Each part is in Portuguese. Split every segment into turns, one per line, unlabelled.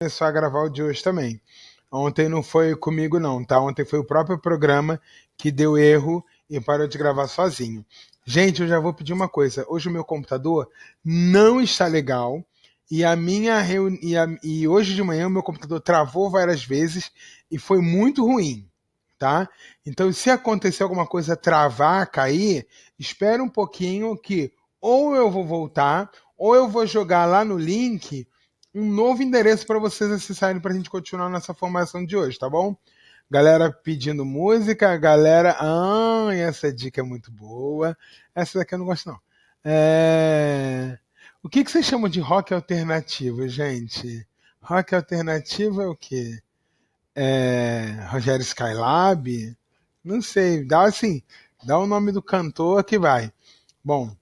começou a gravar o de hoje também. Ontem não foi comigo, não, tá? Ontem foi o próprio programa que deu erro e parou de gravar sozinho. Gente, eu já vou pedir uma coisa. Hoje o meu computador não está legal e a minha reuni... e, a... e hoje de manhã o meu computador travou várias vezes e foi muito ruim, tá? Então, se acontecer alguma coisa travar, cair, espera um pouquinho que ou eu vou voltar ou eu vou jogar lá no link um novo endereço para vocês acessarem para a gente continuar nossa formação de hoje, tá bom? Galera pedindo música, galera. Ah, essa dica é muito boa. Essa daqui eu não gosto, não. É... O que, que vocês chamam de rock alternativo, gente? Rock alternativo é o quê? É... Rogério Skylab? Não sei. Dá assim, dá o nome do cantor que vai. Bom,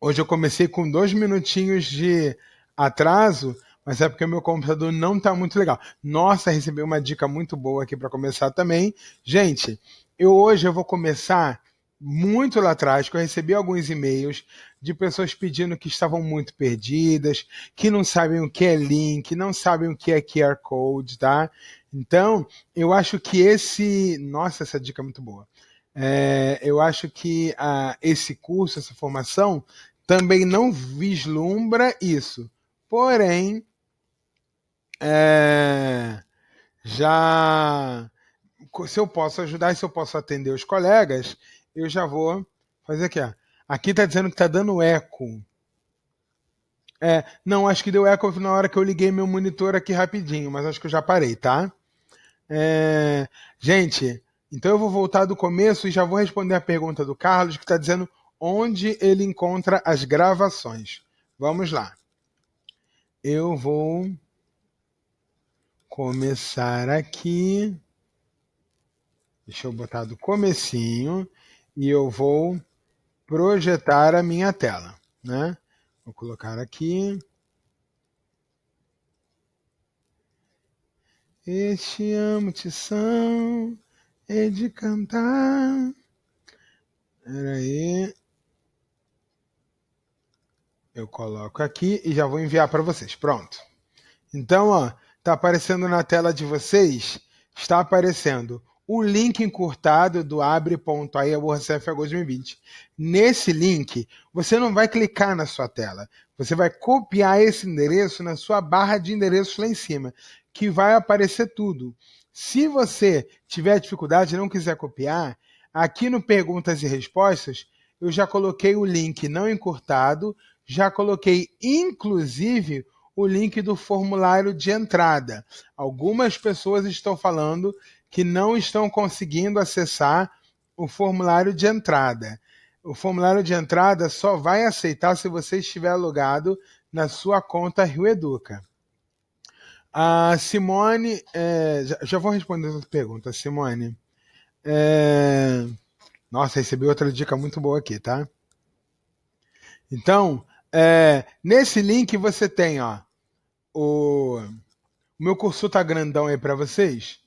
hoje eu comecei com dois minutinhos de atraso, mas é porque o meu computador não está muito legal. Nossa, recebi uma dica muito boa aqui para começar também. Gente, eu hoje eu vou começar muito lá atrás, que eu recebi alguns e-mails de pessoas pedindo que estavam muito perdidas, que não sabem o que é link, não sabem o que é QR Code, tá? Então, eu acho que esse. Nossa, essa dica é muito boa. É, eu acho que ah, esse curso, essa formação, também não vislumbra isso. Porém, é, já se eu posso ajudar, se eu posso atender os colegas, eu já vou fazer aqui. Ó. Aqui está dizendo que está dando eco. É, não, acho que deu eco na hora que eu liguei meu monitor aqui rapidinho, mas acho que eu já parei, tá? É, gente, então eu vou voltar do começo e já vou responder a pergunta do Carlos, que está dizendo onde ele encontra as gravações. Vamos lá. Eu vou começar aqui. Deixa eu botar do comecinho e eu vou projetar a minha tela, né? Vou colocar aqui. Este amo-te são e é de cantar. Pera aí. Eu coloco aqui e já vou enviar para vocês. Pronto. Então, ó, Está aparecendo na tela de vocês? Está aparecendo o link encurtado do abre.aiaborracef 2020. Nesse link, você não vai clicar na sua tela. Você vai copiar esse endereço na sua barra de endereços lá em cima, que vai aparecer tudo. Se você tiver dificuldade e não quiser copiar, aqui no Perguntas e Respostas, eu já coloquei o link não encurtado, já coloquei inclusive o link do formulário de entrada. Algumas pessoas estão falando que não estão conseguindo acessar o formulário de entrada. O formulário de entrada só vai aceitar se você estiver logado na sua conta Rio Educa. A Simone. É, já, já, vou responder a pergunta, Simone. É, nossa, recebi outra dica muito boa aqui, tá? Então, é, nesse link você tem ó, o, o meu cursor tá grandão aí para vocês?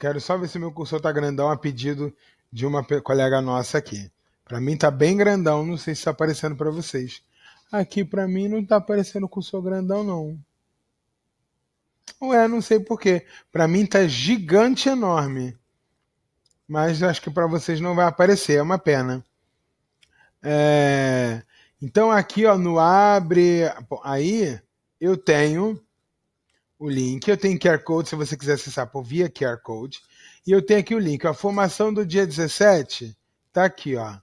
Quero só ver se meu cursor tá grandão a pedido de uma colega nossa aqui. Para mim tá bem grandão, não sei se tá aparecendo para vocês. Aqui para mim não tá aparecendo cursor grandão não. Ué, não sei porquê. Para mim tá gigante enorme. Mas acho que para vocês não vai aparecer, é uma pena. É... Então aqui ó, no abre, aí eu tenho o link, eu tenho QR Code se você quiser acessar por via QR Code, e eu tenho aqui o link, a formação do dia 17, tá aqui ó,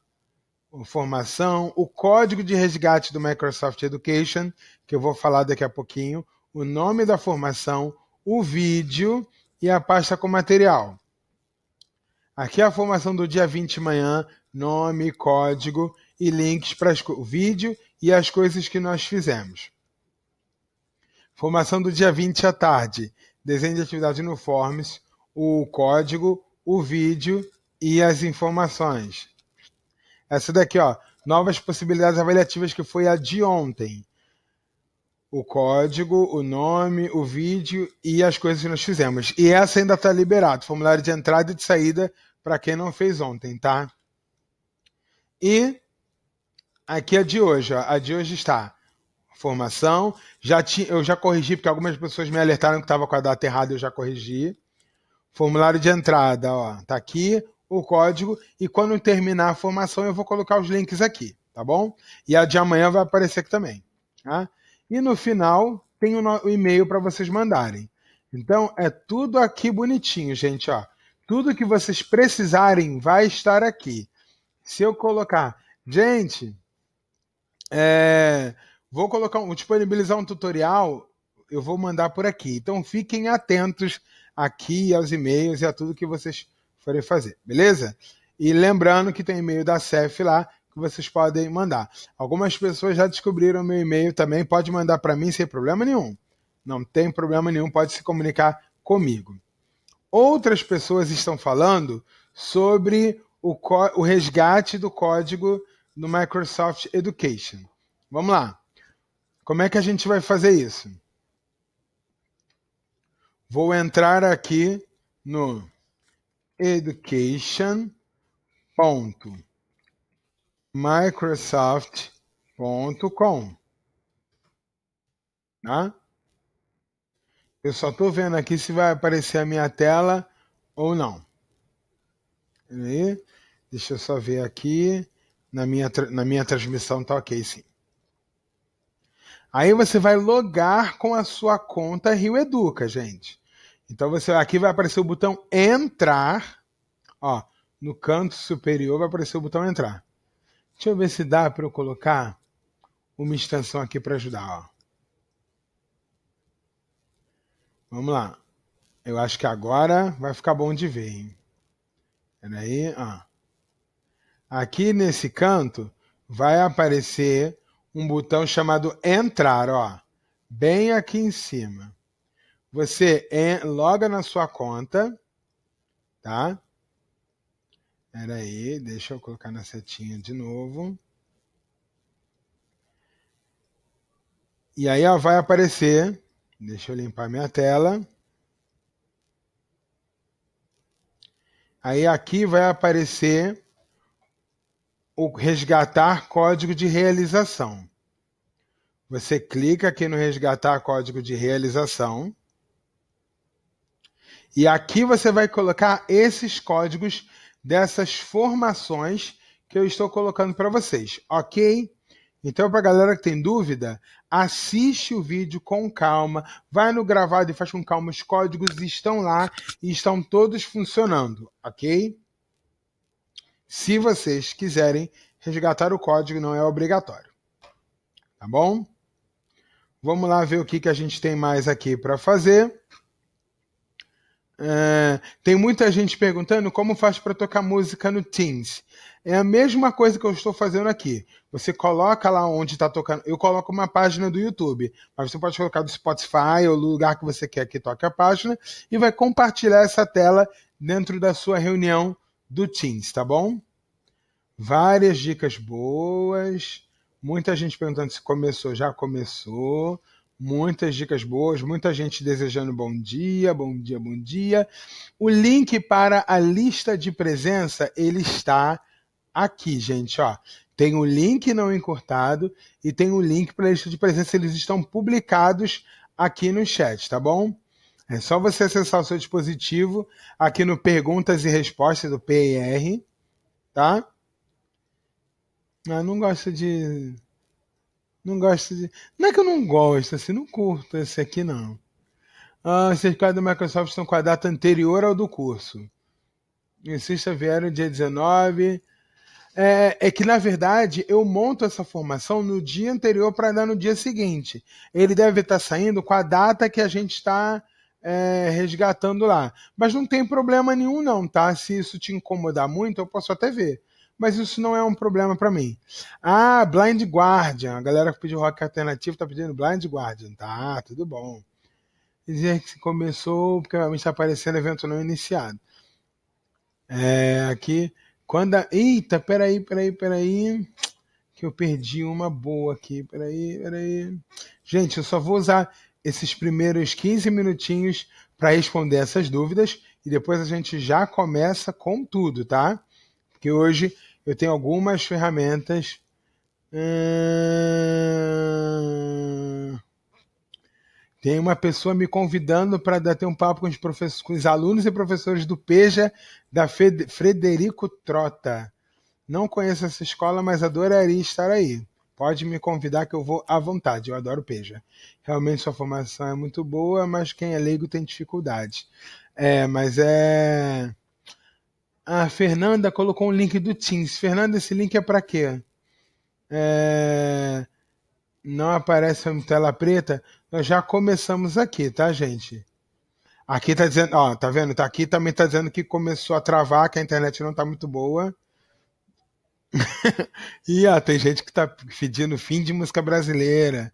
formação, o código de resgate do Microsoft Education, que eu vou falar daqui a pouquinho, o nome da formação, o vídeo e a pasta com material. Aqui é a formação do dia 20 de manhã, nome, código, e links para o vídeo e as coisas que nós fizemos. Formação do dia 20 à tarde. Desenho de atividade no Forms, o código, o vídeo e as informações. Essa daqui, ó, novas possibilidades avaliativas que foi a de ontem. O código, o nome, o vídeo e as coisas que nós fizemos. E essa ainda está liberado, formulário de entrada e de saída para quem não fez ontem, tá? E Aqui é de hoje, ó. A de hoje está. Formação. Já ti, eu já corrigi, porque algumas pessoas me alertaram que estava com a data errada, eu já corrigi. Formulário de entrada, ó. Tá aqui o código. E quando terminar a formação, eu vou colocar os links aqui, tá bom? E a de amanhã vai aparecer aqui também. Tá? E no final tem o e-mail para vocês mandarem. Então é tudo aqui bonitinho, gente. Ó. Tudo que vocês precisarem vai estar aqui. Se eu colocar, gente, é, vou colocar um, disponibilizar um tutorial, eu vou mandar por aqui. Então fiquem atentos aqui aos e-mails e a tudo que vocês forem fazer, beleza? E lembrando que tem e-mail da CEF lá que vocês podem mandar. Algumas pessoas já descobriram meu e-mail também, pode mandar para mim sem problema nenhum. Não tem problema nenhum, pode se comunicar comigo. Outras pessoas estão falando sobre o, o resgate do código no Microsoft Education. Vamos lá. Como é que a gente vai fazer isso? Vou entrar aqui no education.microsoft.com. Tá? Eu só estou vendo aqui se vai aparecer a minha tela ou não. Deixa eu só ver aqui. Na minha, na minha transmissão tá ok, sim. Aí você vai logar com a sua conta Rio Educa, gente. Então você aqui vai aparecer o botão entrar, ó, no canto superior vai aparecer o botão entrar. Deixa eu ver se dá para eu colocar uma extensão aqui para ajudar, ó. Vamos lá. Eu acho que agora vai ficar bom de ver, hein? Peraí, ó. Aqui nesse canto vai aparecer um botão chamado entrar, ó, bem aqui em cima. Você loga na sua conta, tá? Era aí, deixa eu colocar na setinha de novo. E aí ó, vai aparecer, deixa eu limpar minha tela. Aí aqui vai aparecer o resgatar código de realização. Você clica aqui no resgatar código de realização. E aqui você vai colocar esses códigos dessas formações que eu estou colocando para vocês, ok? Então, para a galera que tem dúvida, assiste o vídeo com calma, vai no gravado e faz com calma. Os códigos estão lá e estão todos funcionando, ok? se vocês quiserem resgatar o código, não é obrigatório. Tá bom? Vamos lá ver o que, que a gente tem mais aqui para fazer. É, tem muita gente perguntando como faz para tocar música no Teams. É a mesma coisa que eu estou fazendo aqui. Você coloca lá onde está tocando. Eu coloco uma página do YouTube, mas você pode colocar do Spotify ou lugar que você quer que toque a página e vai compartilhar essa tela dentro da sua reunião do Teams, tá bom? Várias dicas boas, muita gente perguntando se começou, já começou, muitas dicas boas, muita gente desejando bom dia, bom dia, bom dia. O link para a lista de presença, ele está aqui, gente, ó. Tem o link não encurtado e tem o link para a lista de presença, eles estão publicados aqui no chat, tá bom? É só você acessar o seu dispositivo aqui no Perguntas e Respostas do PIR, tá? Eu ah, não gosto de. Não gosto de. Não é que eu não gosto, assim, não curto esse aqui, não. Ah, os certificados da Microsoft estão com a data anterior ao do curso. Insista, vieram dia 19. É, é, que, na verdade, eu monto essa formação no dia anterior para dar no dia seguinte. Ele deve estar tá saindo com a data que a gente está é, resgatando lá. Mas não tem problema nenhum, não, tá? Se isso te incomodar muito, eu posso até ver. Mas isso não é um problema para mim. Ah, Blind Guardian. A galera que pediu rock alternativo tá pedindo Blind Guardian. Tá, tudo bom. Dizer que começou porque realmente está aparecendo evento não iniciado. É, aqui. Quando a... Eita, peraí, peraí, peraí. Que eu perdi uma boa aqui. Peraí, peraí. Gente, eu só vou usar esses primeiros 15 minutinhos para responder essas dúvidas e depois a gente já começa com tudo, tá? Porque hoje eu tenho algumas ferramentas. Hum... Tem uma pessoa me convidando para ter um papo com os, professores, com os alunos e professores do PEJA da Frederico Trota. Não conheço essa escola, mas adoraria estar aí. Pode me convidar que eu vou à vontade, eu adoro Peja. Realmente sua formação é muito boa, mas quem é leigo tem dificuldade. É, mas é. A Fernanda colocou um link do Teams. Fernanda, esse link é para quê? É... Não aparece a tela preta. Nós já começamos aqui, tá, gente? Aqui tá dizendo, ó, tá vendo? Tá aqui também tá dizendo que começou a travar, que a internet não tá muito boa. e ó, tem gente que tá pedindo fim de música brasileira.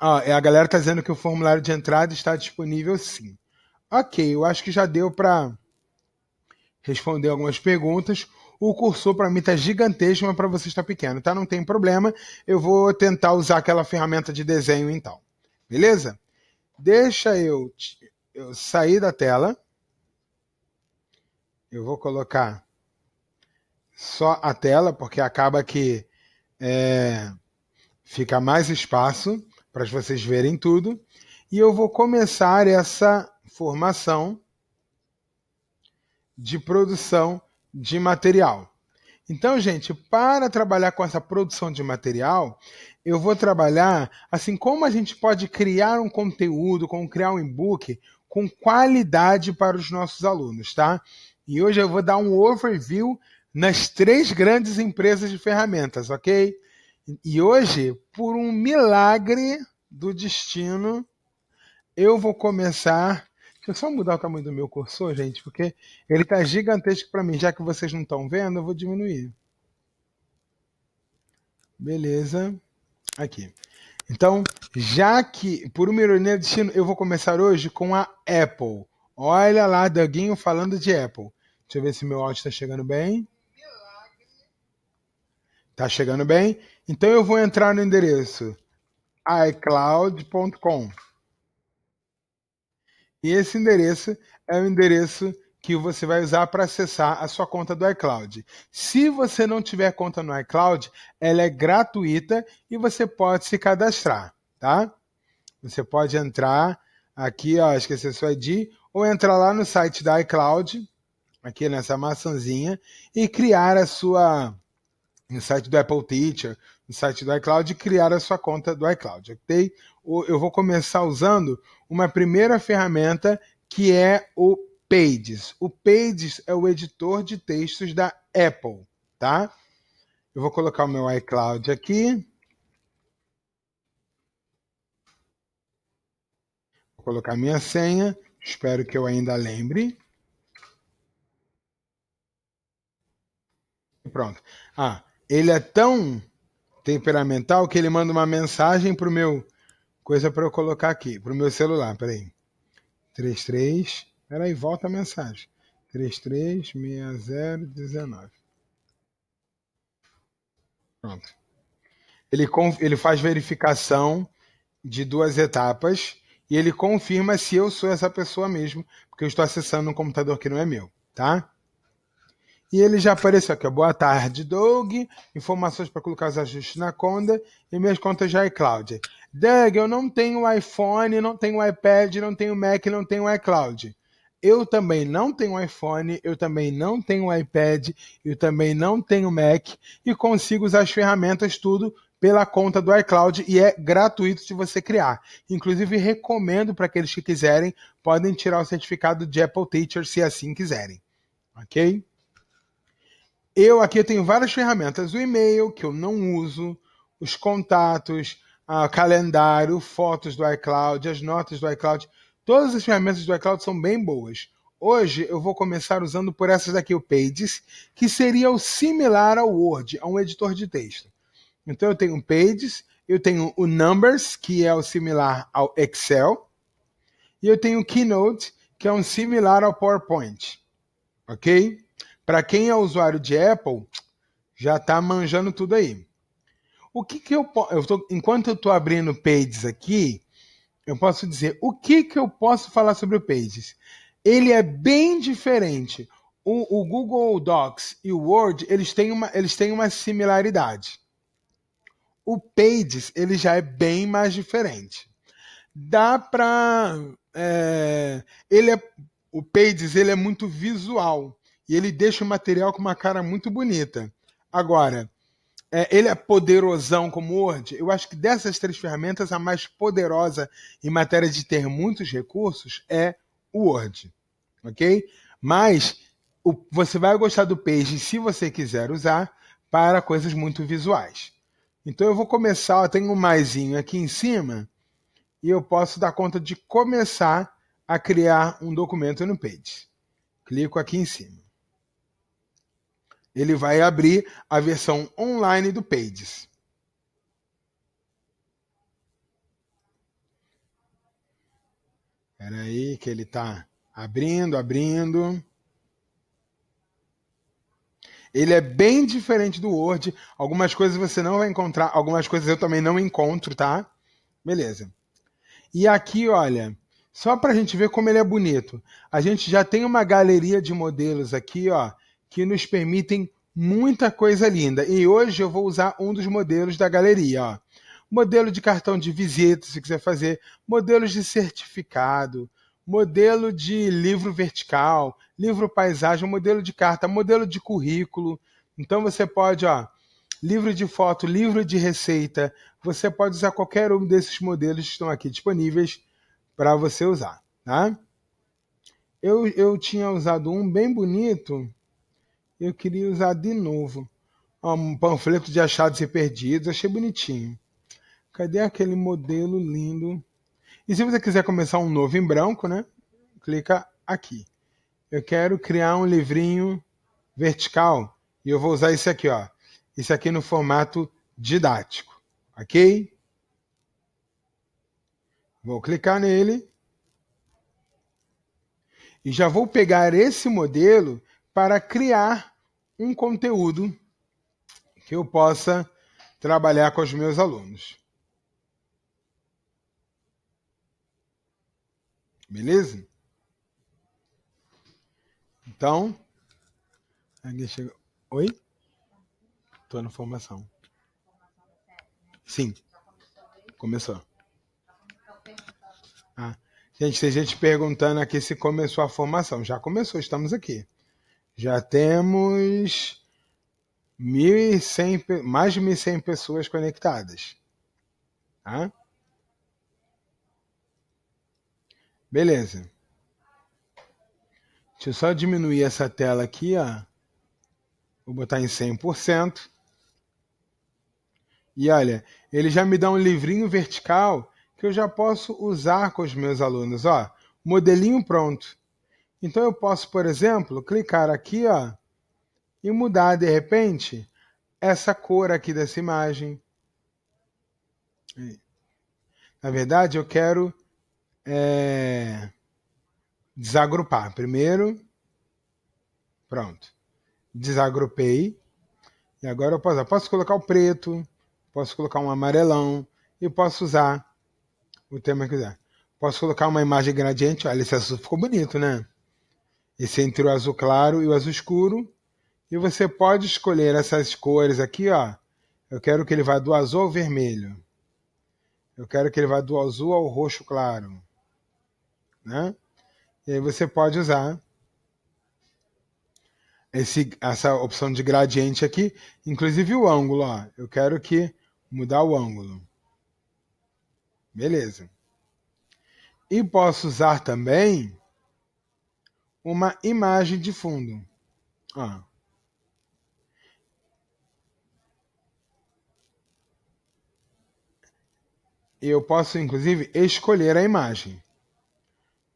Ó, é, a galera tá dizendo que o formulário de entrada está disponível sim. Ok, eu acho que já deu para responder algumas perguntas. O cursor para mim tá gigantesco, mas para você está pequeno, tá? Não tem problema. Eu vou tentar usar aquela ferramenta de desenho então. Beleza? Deixa eu, eu sair da tela. Eu vou colocar só a tela, porque acaba que é, fica mais espaço para vocês verem tudo. E eu vou começar essa formação de produção de material. Então, gente, para trabalhar com essa produção de material, eu vou trabalhar assim como a gente pode criar um conteúdo, como criar um e-book com qualidade para os nossos alunos, tá? E hoje eu vou dar um overview nas três grandes empresas de ferramentas, ok? E hoje, por um milagre do destino, eu vou começar. Deixa eu só mudar o tamanho do meu cursor, gente, porque ele tá gigantesco para mim. Já que vocês não estão vendo, eu vou diminuir. Beleza. Aqui. Então, já que, por uma ironia do destino, eu vou começar hoje com a Apple. Olha lá, Daguinho falando de Apple. Deixa eu ver se meu áudio está chegando bem. Tá chegando bem? Então eu vou entrar no endereço iCloud.com. E esse endereço é o endereço que você vai usar para acessar a sua conta do iCloud. Se você não tiver conta no iCloud, ela é gratuita e você pode se cadastrar, tá? Você pode entrar aqui, ó, esquecer seu ID, ou entrar lá no site da iCloud, aqui nessa maçãzinha, e criar a sua no site do Apple Teacher, no site do iCloud e criar a sua conta do iCloud. Okay? Eu vou começar usando uma primeira ferramenta que é o Pages. O Pages é o editor de textos da Apple, tá? Eu vou colocar o meu iCloud aqui. Vou colocar minha senha. Espero que eu ainda lembre. Pronto. Ah, ele é tão temperamental que ele manda uma mensagem pro meu coisa para eu colocar aqui, pro meu celular, peraí. 33, peraí, volta a mensagem. 336019. Pronto. Ele, ele faz verificação de duas etapas e ele confirma se eu sou essa pessoa mesmo, porque eu estou acessando um computador que não é meu, tá? E ele já apareceu aqui. Boa tarde, Doug. Informações para colocar os ajustes na Conda e minhas contas de é iCloud. Doug, eu não tenho iPhone, não tenho iPad, não tenho Mac, não tenho iCloud. Eu também não tenho iPhone, eu também não tenho iPad, eu também não tenho Mac e consigo usar as ferramentas tudo pela conta do iCloud e é gratuito de você criar. Inclusive, recomendo para aqueles que quiserem, podem tirar o certificado de Apple Teacher se assim quiserem. Ok? Eu aqui tenho várias ferramentas: o e-mail, que eu não uso, os contatos, ah, o calendário, fotos do iCloud, as notas do iCloud. Todas as ferramentas do iCloud são bem boas. Hoje eu vou começar usando por essas aqui o Pages, que seria o similar ao Word, a um editor de texto. Então eu tenho o Pages, eu tenho o Numbers, que é o similar ao Excel, e eu tenho o Keynote, que é um similar ao PowerPoint. Ok? Para quem é usuário de Apple, já está manjando tudo aí. O que, que eu posso. Enquanto eu estou abrindo Pages aqui, eu posso dizer o que, que eu posso falar sobre o Pages. Ele é bem diferente. O, o Google Docs e o Word eles têm, uma, eles têm uma similaridade. O Pages ele já é bem mais diferente. Dá para é, ele é, o Pages ele é muito visual e ele deixa o material com uma cara muito bonita. Agora, é, ele é poderosão como o Word? Eu acho que dessas três ferramentas, a mais poderosa em matéria de ter muitos recursos é o Word, ok? Mas o, você vai gostar do Page se você quiser usar para coisas muito visuais. Então eu vou começar, tenho um maisinho aqui em cima e eu posso dar conta de começar a criar um documento no Page. Clico aqui em cima ele vai abrir a versão online do Pages. Espera aí que ele está abrindo, abrindo. Ele é bem diferente do Word. Algumas coisas você não vai encontrar, algumas coisas eu também não encontro, tá? Beleza. E aqui, olha, só para a gente ver como ele é bonito. A gente já tem uma galeria de modelos aqui, ó, que nos permitem muita coisa linda. E hoje eu vou usar um dos modelos da galeria. Ó. Modelo de cartão de visita, se quiser fazer, modelos de certificado, modelo de livro vertical, livro paisagem, modelo de carta, modelo de currículo. Então você pode, ó, livro de foto, livro de receita. Você pode usar qualquer um desses modelos que estão aqui disponíveis para você usar, tá? Eu, eu tinha usado um bem bonito eu queria usar de novo. Um panfleto de achados e perdidos, achei bonitinho. Cadê aquele modelo lindo? E se você quiser começar um novo em branco, né? Clica aqui. Eu quero criar um livrinho vertical e eu vou usar esse aqui, ó. Esse aqui no formato didático, ok? Vou clicar nele e já vou pegar esse modelo para criar um conteúdo que eu possa trabalhar com os meus alunos. Beleza? Então, alguém chegou. Oi? Estou na formação. Sim. Começou. Ah, gente, tem gente perguntando aqui se começou a formação. Já começou, estamos aqui. Já temos 1.100, mais de 1.100 pessoas conectadas. Tá? Beleza. Deixa eu só diminuir essa tela aqui, ó. Vou botar em 100%. E olha, ele já me dá um livrinho vertical que eu já posso usar com os meus alunos, ó. Modelinho pronto. Então eu posso, por exemplo, clicar aqui ó, e mudar de repente essa cor aqui dessa imagem. Na verdade, eu quero é, desagrupar. Primeiro, pronto. Desagrupei. E agora eu posso, eu posso colocar o preto, posso colocar um amarelão e posso usar o tema que quiser. Posso colocar uma imagem gradiente. Olha, esse azul ficou bonito, né? Esse é entre o azul claro e o azul escuro. E você pode escolher essas cores aqui, ó. Eu quero que ele vá do azul ao vermelho. Eu quero que ele vá do azul ao roxo claro. Né? E aí você pode usar esse, essa opção de gradiente aqui, inclusive o ângulo. Ó. Eu quero que mudar o ângulo. Beleza. E posso usar também uma imagem de fundo. Eu posso, inclusive, escolher a imagem.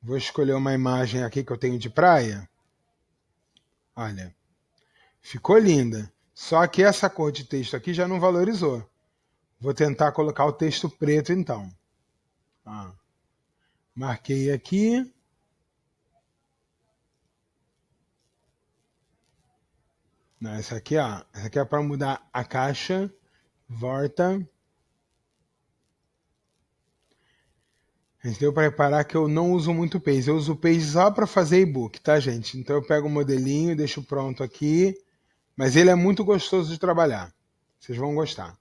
Vou escolher uma imagem aqui que eu tenho de praia. Olha, ficou linda. Só que essa cor de texto aqui já não valorizou. Vou tentar colocar o texto preto, então. Ah. Marquei aqui. Não, essa aqui, ó. Essa aqui é para mudar a caixa. Volta. A deu para reparar que eu não uso muito o Eu uso o só para fazer e-book, tá, gente? Então eu pego o modelinho, deixo pronto aqui. Mas ele é muito gostoso de trabalhar. Vocês vão gostar.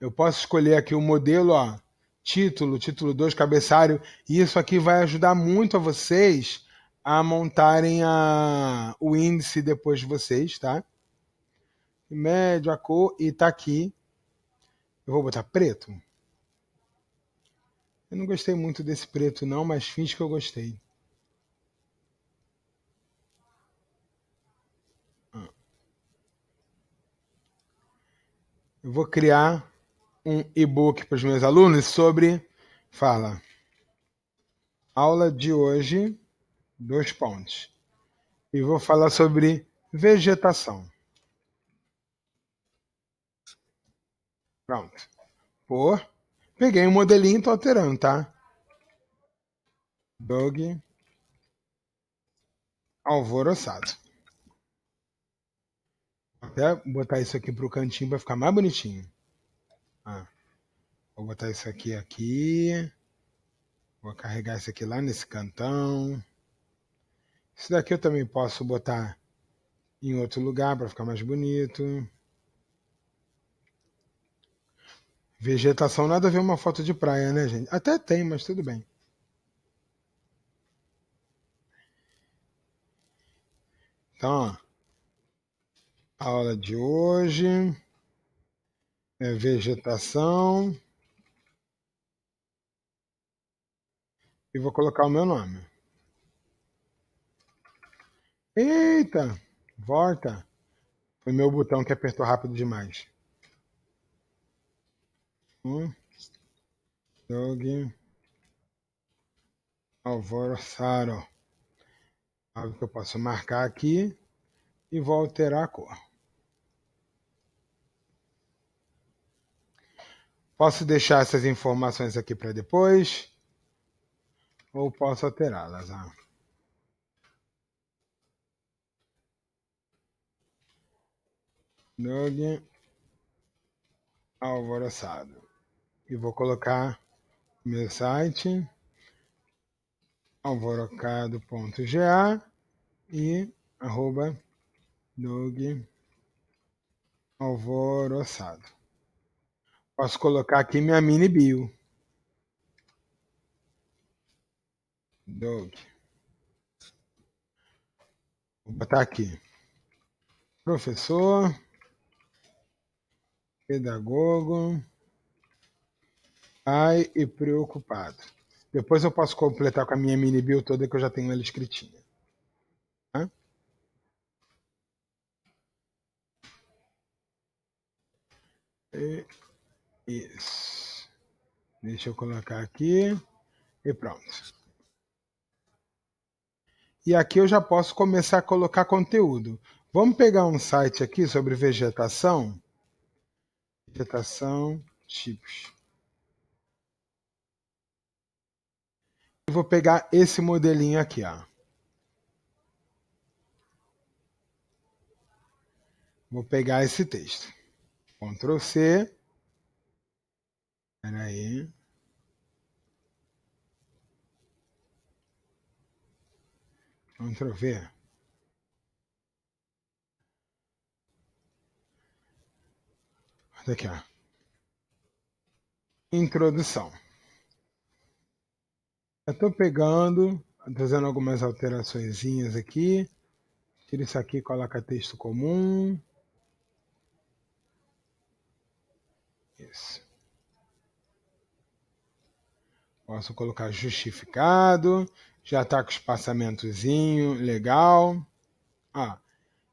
Eu posso escolher aqui o modelo, ó, título, título 2, cabeçário E isso aqui vai ajudar muito a vocês a montarem a, o índice depois de vocês, tá? Médio, a cor, e tá aqui. Eu vou botar preto. Eu não gostei muito desse preto não, mas finge que eu gostei. Eu vou criar um e-book para os meus alunos sobre. Fala. Aula de hoje dois pontos. E vou falar sobre vegetação. Pronto. Pô, Peguei um modelinho e tô alterando, tá? Dog alvoroçado. Vou até botar isso aqui pro cantinho para ficar mais bonitinho. Ah, vou botar isso aqui aqui. Vou carregar isso aqui lá nesse cantão. Isso daqui eu também posso botar em outro lugar para ficar mais bonito. Vegetação, nada a ver uma foto de praia, né, gente? Até tem, mas tudo bem. Então, ó, a aula de hoje é vegetação. E vou colocar o meu nome. Eita! Volta! Foi meu botão que apertou rápido demais. Um. Dog. Alvoroçaro. Algo que eu posso marcar aqui. E vou alterar a cor. Posso deixar essas informações aqui para depois? Ou posso alterá-las? Ah. Doug alvoroçado. E vou colocar meu site alvorocado.ga e arroba Doug alvoroçado. Posso colocar aqui minha mini bio. Doug. Vou botar aqui. Professor pedagogo, pai e preocupado. Depois eu posso completar com a minha mini bio toda que eu já tenho ela escritinha. Tá? E, isso. Deixa eu colocar aqui e pronto. E aqui eu já posso começar a colocar conteúdo. Vamos pegar um site aqui sobre vegetação interpretação tipos. Eu vou pegar esse modelinho aqui, ó. Vou pegar esse texto. Ctrl C. Espera aí. Ctrl V. daqui, ó. Introdução. Eu tô pegando, fazendo algumas alterações aqui. Tira isso aqui, coloca texto comum. Isso. Posso colocar justificado. Já está com espaçamentozinho, legal. Ah,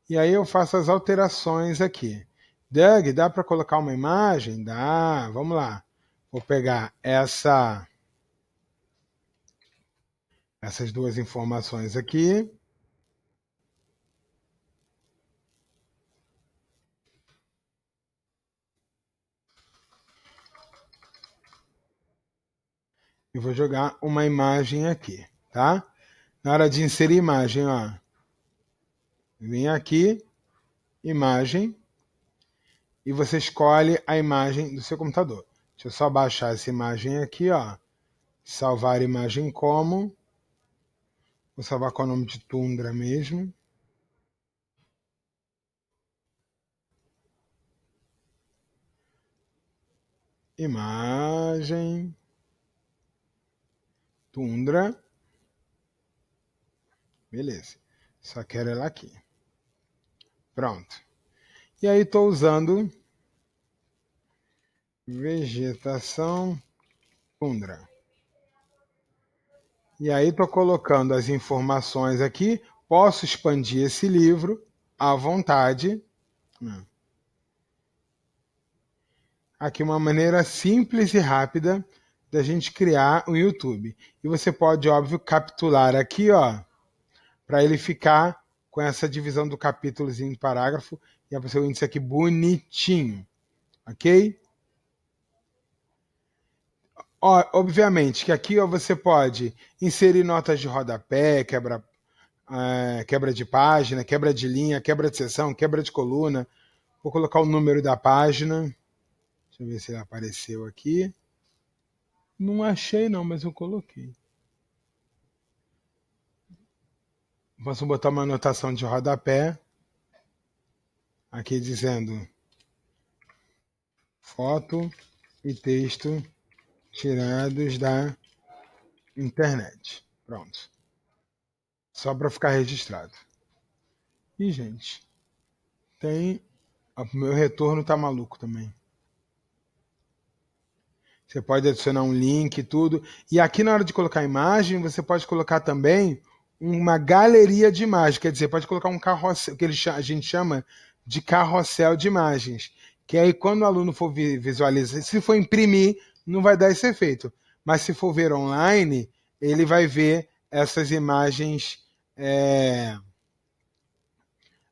e aí eu faço as alterações aqui. Doug, dá para colocar uma imagem? Dá, vamos lá. Vou pegar essa, essas duas informações aqui. e vou jogar uma imagem aqui, tá? Na hora de inserir imagem, ó, vem aqui, imagem, e você escolhe a imagem do seu computador. Deixa eu só baixar essa imagem aqui, ó. Salvar imagem como. Vou salvar com o nome de Tundra mesmo. Imagem. Tundra. Beleza. Só quero ela aqui. Pronto. E aí estou usando vegetação tundra. E aí estou colocando as informações aqui. Posso expandir esse livro à vontade. Né? Aqui uma maneira simples e rápida da gente criar um YouTube. E você pode, óbvio, capitular aqui, ó, para ele ficar com essa divisão do capítulo em parágrafo que aparecer o índice aqui bonitinho, ok? Ó, obviamente que aqui ó, você pode inserir notas de rodapé, quebra, é, quebra de página, quebra de linha, quebra de seção, quebra de coluna. Vou colocar o número da página. Deixa eu ver se ele apareceu aqui. Não achei não, mas eu coloquei. Posso botar uma anotação de rodapé aqui dizendo foto e texto tirados da internet. Pronto. Só para ficar registrado. E, gente, tem. O meu retorno tá maluco também. Você pode adicionar um link e tudo. E aqui na hora de colocar imagem, você pode colocar também uma galeria de imagens. Quer dizer, pode colocar um carrossel, que a gente chama de carrossel de imagens. Que aí, quando o aluno for visualizar, se for imprimir, não vai dar esse efeito. Mas se for ver online, ele vai ver essas imagens é,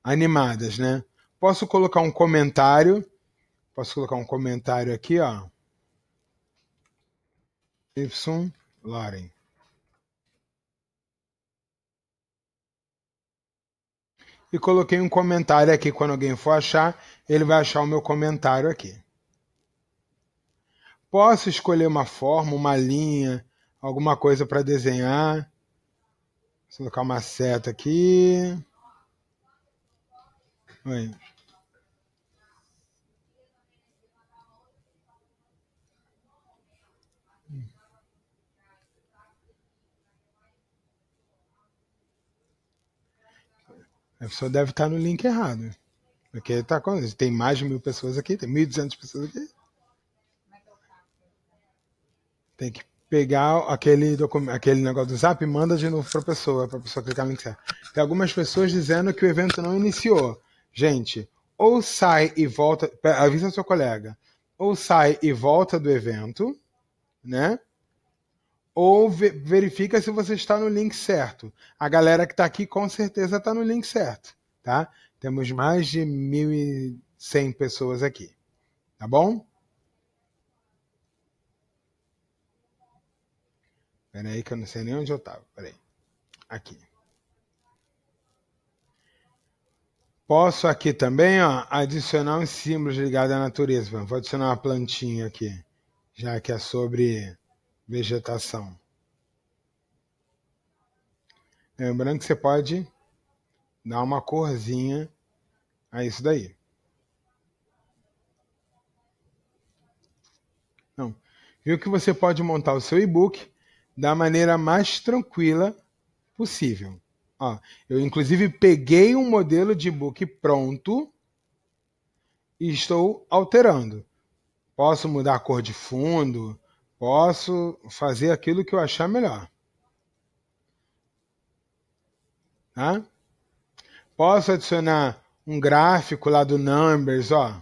animadas, né? Posso colocar um comentário? Posso colocar um comentário aqui, ó. Y Lauren. e coloquei um comentário aqui. Quando alguém for achar, ele vai achar o meu comentário aqui. Posso escolher uma forma, uma linha, alguma coisa para desenhar. Vou colocar uma seta aqui. Oi. A pessoa deve estar no link errado. Porque tá, tem mais de mil pessoas aqui, tem 1.200 pessoas aqui. Tem que pegar aquele, aquele negócio do zap e manda de novo para a pessoa, para a pessoa clicar no link certo. Tem algumas pessoas dizendo que o evento não iniciou. Gente, ou sai e volta, avisa seu colega, ou sai e volta do evento, né? ou verifica se você está no link certo. A galera que está aqui com certeza está no link certo, tá? Temos mais de 1.100 pessoas aqui, tá bom? Pera aí que eu não sei nem onde eu estava. Pera aí. Aqui. Posso aqui também ó, adicionar uns símbolos ligados à natureza. Vou adicionar uma plantinha aqui, já que é sobre vegetação. Lembrando que você pode dar uma corzinha a isso daí. Então, viu que você pode montar o seu e-book da maneira mais tranquila possível. Ó, eu inclusive peguei um modelo de e-book pronto e estou alterando. Posso mudar a cor de fundo, Posso fazer aquilo que eu achar melhor. Tá? Posso adicionar um gráfico lá do Numbers, ó.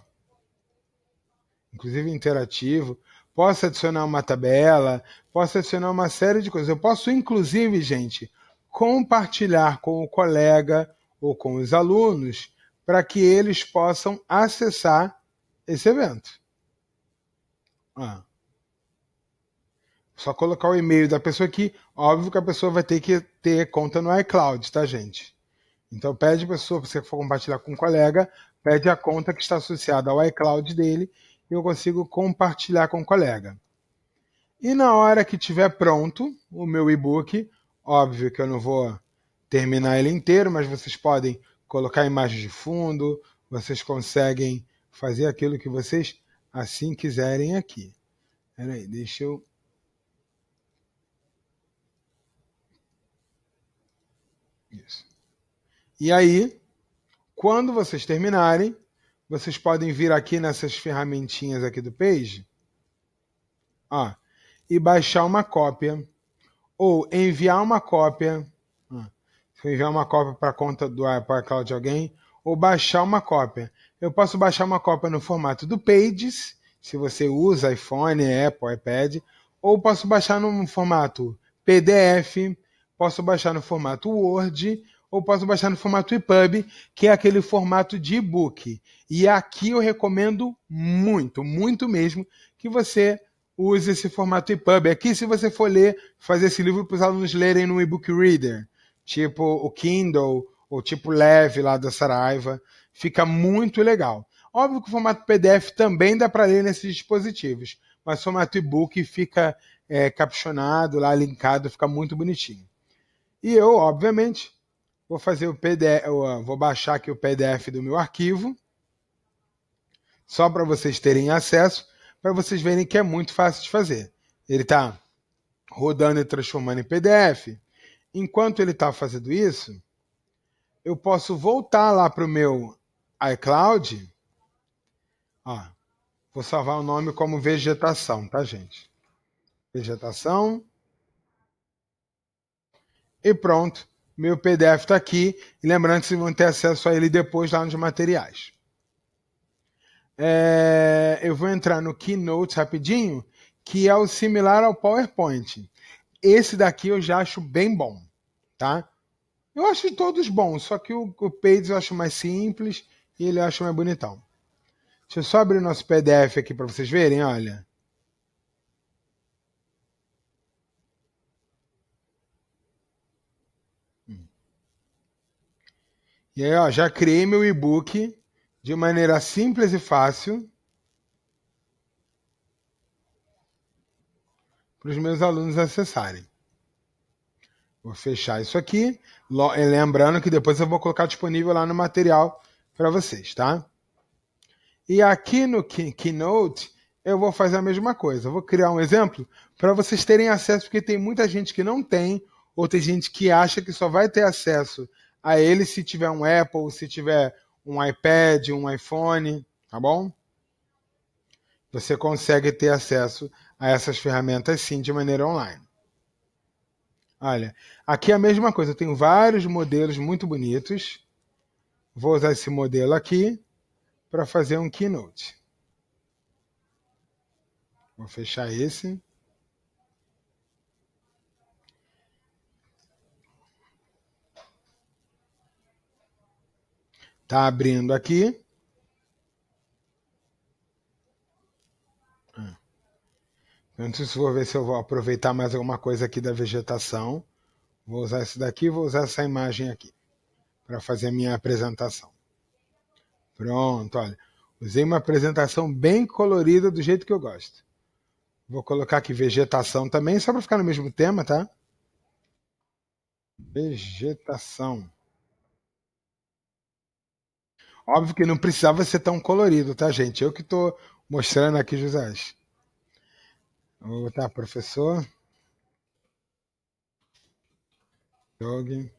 Inclusive interativo. Posso adicionar uma tabela. Posso adicionar uma série de coisas. Eu posso, inclusive, gente, compartilhar com o colega ou com os alunos para que eles possam acessar esse evento. Ah. Só colocar o e-mail da pessoa aqui. Óbvio que a pessoa vai ter que ter conta no iCloud, tá, gente? Então pede a pessoa, se você for compartilhar com um colega, pede a conta que está associada ao iCloud dele e eu consigo compartilhar com o colega. E na hora que tiver pronto o meu e-book, óbvio que eu não vou terminar ele inteiro, mas vocês podem colocar imagens de fundo, vocês conseguem fazer aquilo que vocês assim quiserem aqui. Peraí, deixa eu Isso. E aí, quando vocês terminarem, vocês podem vir aqui nessas ferramentinhas aqui do Page ó, e baixar uma cópia ou enviar uma cópia. Ó, enviar uma cópia para a conta do iCloud de alguém ou baixar uma cópia. Eu posso baixar uma cópia no formato do Pages, se você usa iPhone, Apple, iPad, ou posso baixar no formato PDF, posso baixar no formato Word ou posso baixar no formato EPUB, que é aquele formato de e-book. E aqui eu recomendo muito, muito mesmo, que você use esse formato EPUB. Aqui, se você for ler, fazer esse livro para os alunos lerem no e-book reader, tipo o Kindle ou tipo Leve lá da Saraiva, fica muito legal. Óbvio que o formato PDF também dá para ler nesses dispositivos, mas o formato e-book fica é, captionado lá, linkado, fica muito bonitinho. E eu, obviamente, vou fazer o PDF, ah, vou baixar aqui o PDF do meu arquivo, só para vocês terem acesso, para vocês verem que é muito fácil de fazer. Ele está rodando e transformando em PDF. Enquanto ele está fazendo isso, eu posso voltar lá para o meu iCloud. Ó, vou salvar o nome como vegetação, tá, gente? Vegetação. E pronto, meu PDF está aqui. E lembrando que vocês vão ter acesso a ele depois lá nos materiais. É, eu vou entrar no Keynote rapidinho, que é o similar ao PowerPoint. Esse daqui eu já acho bem bom, tá? Eu acho todos bons, só que o, o Pages eu acho mais simples e ele eu acho mais bonitão. Deixa eu só abrir o nosso PDF aqui para vocês verem, olha. E aí, ó, já criei meu e-book de maneira simples e fácil para os meus alunos acessarem. Vou fechar isso aqui. Lembrando que depois eu vou colocar disponível lá no material para vocês, tá? E aqui no Keynote eu vou fazer a mesma coisa. Eu vou criar um exemplo para vocês terem acesso, porque tem muita gente que não tem, ou tem gente que acha que só vai ter acesso a ele se tiver um Apple, se tiver um iPad, um iPhone, tá bom? Você consegue ter acesso a essas ferramentas sim de maneira online. Olha, aqui é a mesma coisa, eu tenho vários modelos muito bonitos. Vou usar esse modelo aqui para fazer um keynote. Vou fechar esse. Tá abrindo aqui. Antes vou ver se eu vou aproveitar mais alguma coisa aqui da vegetação. Vou usar isso daqui, vou usar essa imagem aqui para fazer a minha apresentação. Pronto, olha. Usei uma apresentação bem colorida do jeito que eu gosto. Vou colocar aqui vegetação também, só para ficar no mesmo tema, tá? Vegetação. Óbvio que não precisava ser tão colorido, tá, gente? Eu que estou mostrando aqui, José. Vou botar professor. Jogue.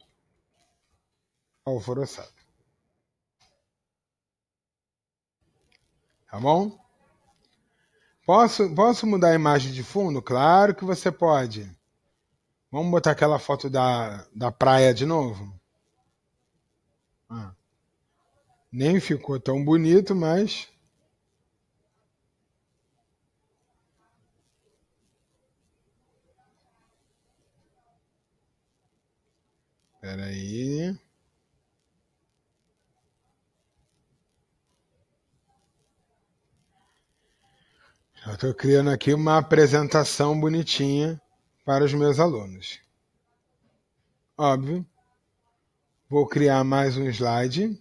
Alvoroçado. Tá bom? Posso, posso mudar a imagem de fundo? Claro que você pode. Vamos botar aquela foto da, da praia de novo? Ah. Nem ficou tão bonito, mas Espera aí. estou criando aqui uma apresentação bonitinha para os meus alunos. Óbvio. Vou criar mais um slide.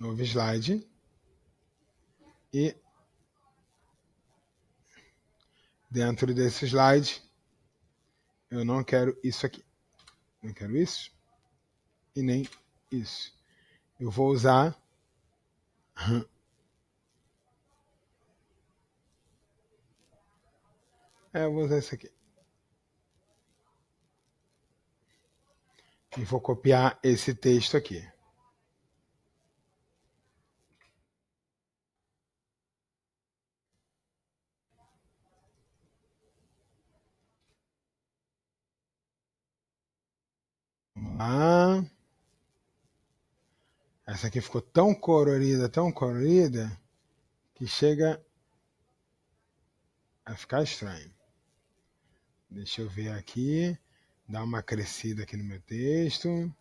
Novo slide. E dentro desse slide, eu não quero isso aqui. Não quero isso e nem isso. Eu vou usar É, eu vou usar isso aqui. E vou copiar esse texto aqui. Vamos lá. Essa aqui ficou tão colorida, tão colorida, que chega a ficar estranho. Deixa eu ver aqui, dar uma crescida aqui no meu texto.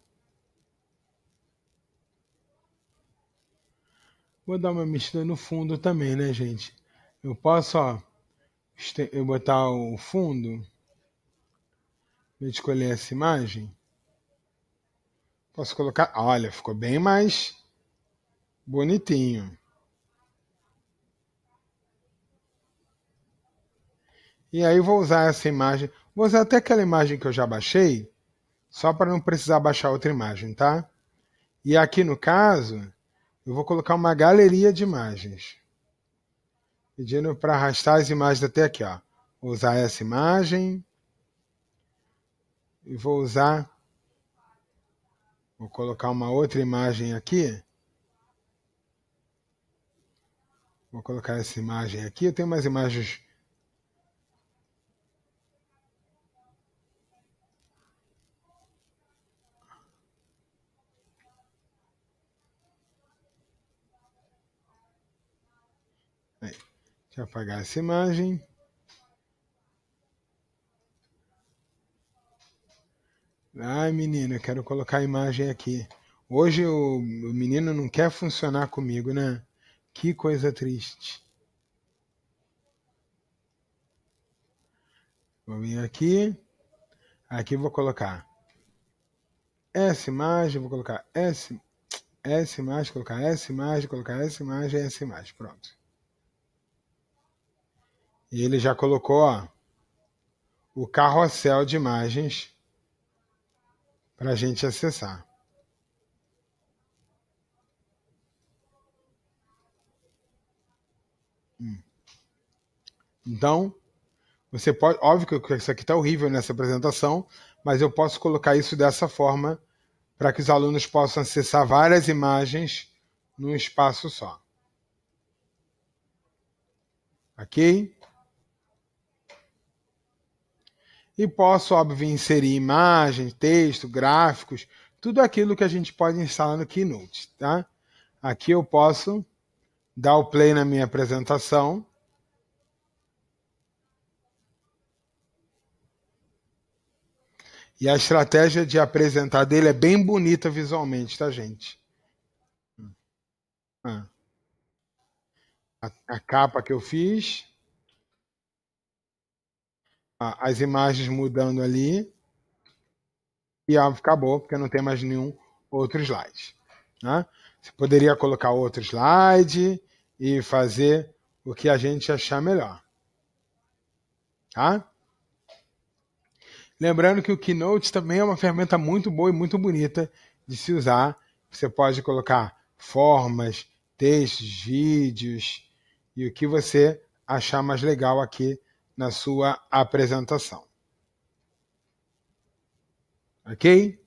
Vou dar uma mexida no fundo também, né, gente? Eu posso, ó, eu botar o fundo, vou escolher essa imagem Posso colocar. Olha, ficou bem mais bonitinho. E aí vou usar essa imagem. Vou usar até aquela imagem que eu já baixei, só para não precisar baixar outra imagem, tá? E aqui no caso, eu vou colocar uma galeria de imagens. Pedindo para arrastar as imagens até aqui, ó. Vou usar essa imagem. E vou usar Vou colocar uma outra imagem aqui. Vou colocar essa imagem aqui. Eu tenho umas imagens. Deixa eu apagar essa imagem. Ai, menina, quero colocar a imagem aqui. Hoje o, o menino não quer funcionar comigo, né? Que coisa triste. Vou vir aqui. Aqui vou colocar essa imagem, vou colocar essa, essa imagem, colocar essa imagem, colocar essa imagem, essa imagem. Pronto. E ele já colocou ó, o carrossel de imagens para a gente acessar. Hum. Então, você pode, óbvio que isso aqui está horrível nessa apresentação, mas eu posso colocar isso dessa forma para que os alunos possam acessar várias imagens num espaço só. Ok? E posso, óbvio, inserir imagem, texto, gráficos, tudo aquilo que a gente pode instalar no Keynote, tá? Aqui eu posso dar o play na minha apresentação. E a estratégia de apresentar dele é bem bonita visualmente, tá, gente? Ah. A, a capa que eu fiz as imagens mudando ali. E acabou, porque não tem mais nenhum outro slide. Né? Você poderia colocar outro slide e fazer o que a gente achar melhor. Tá? Lembrando que o Keynote também é uma ferramenta muito boa e muito bonita de se usar. Você pode colocar formas, textos, vídeos e o que você achar mais legal aqui na sua apresentação. Ok?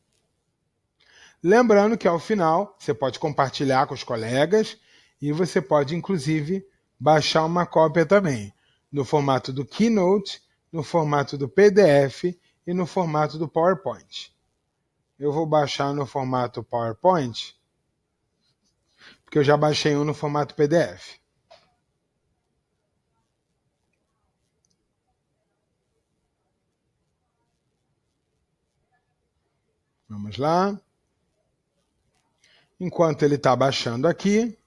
Lembrando que ao final você pode compartilhar com os colegas e você pode, inclusive, baixar uma cópia também, no formato do Keynote, no formato do PDF e no formato do PowerPoint. Eu vou baixar no formato PowerPoint, porque eu já baixei um no formato PDF. Vamos lá. Enquanto ele está baixando aqui,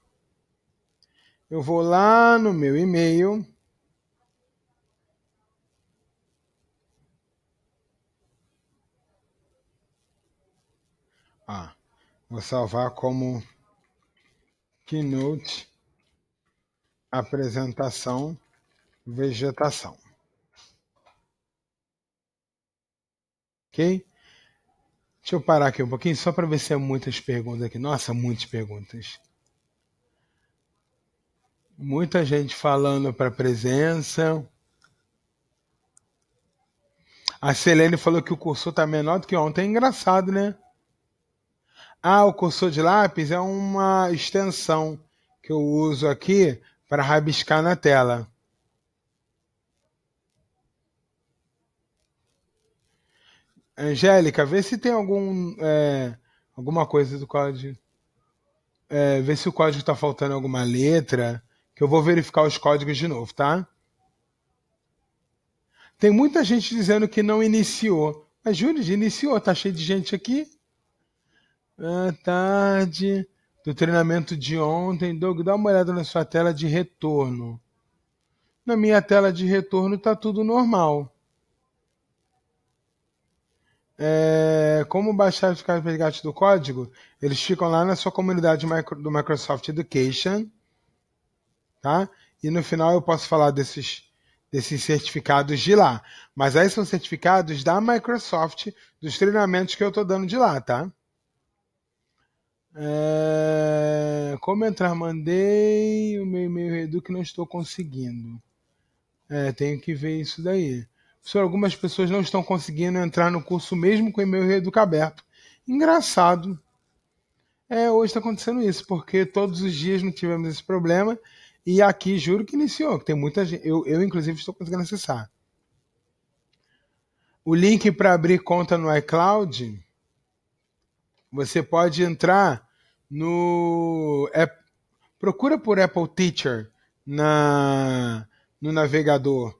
eu vou lá no meu e-mail. Ah, vou salvar como Keynote Apresentação Vegetação. Ok? Deixa eu parar aqui um pouquinho só para ver se há é muitas perguntas aqui. Nossa, muitas perguntas. Muita gente falando para presença. A Selene falou que o cursor está menor do que ontem. É engraçado, né? Ah, o cursor de lápis é uma extensão que eu uso aqui para rabiscar na tela. Angélica, vê se tem algum é, alguma coisa do código. É, vê se o código está faltando alguma letra, que eu vou verificar os códigos de novo, tá? Tem muita gente dizendo que não iniciou. Mas Júlia iniciou, tá cheio de gente aqui. Boa tarde. Do treinamento de ontem, Doug, dá uma olhada na sua tela de retorno. Na minha tela de retorno tá tudo normal. É, como baixar ficar de resgate do código? Eles ficam lá na sua comunidade do Microsoft Education, tá? E no final eu posso falar desses, desses certificados de lá. Mas aí são certificados da Microsoft, dos treinamentos que eu estou dando de lá, tá? É, como entrar? Mandei o meu e-mail Edu que não estou conseguindo. É, tenho que ver isso daí. Professor, algumas pessoas não estão conseguindo entrar no curso mesmo com e-mail e educa aberto. Engraçado. É, hoje está acontecendo isso, porque todos os dias não tivemos esse problema. E aqui, juro que iniciou, tem muita gente. Eu, eu inclusive, estou conseguindo acessar. O link para abrir conta no iCloud, você pode entrar no. É, procura por Apple Teacher na, no navegador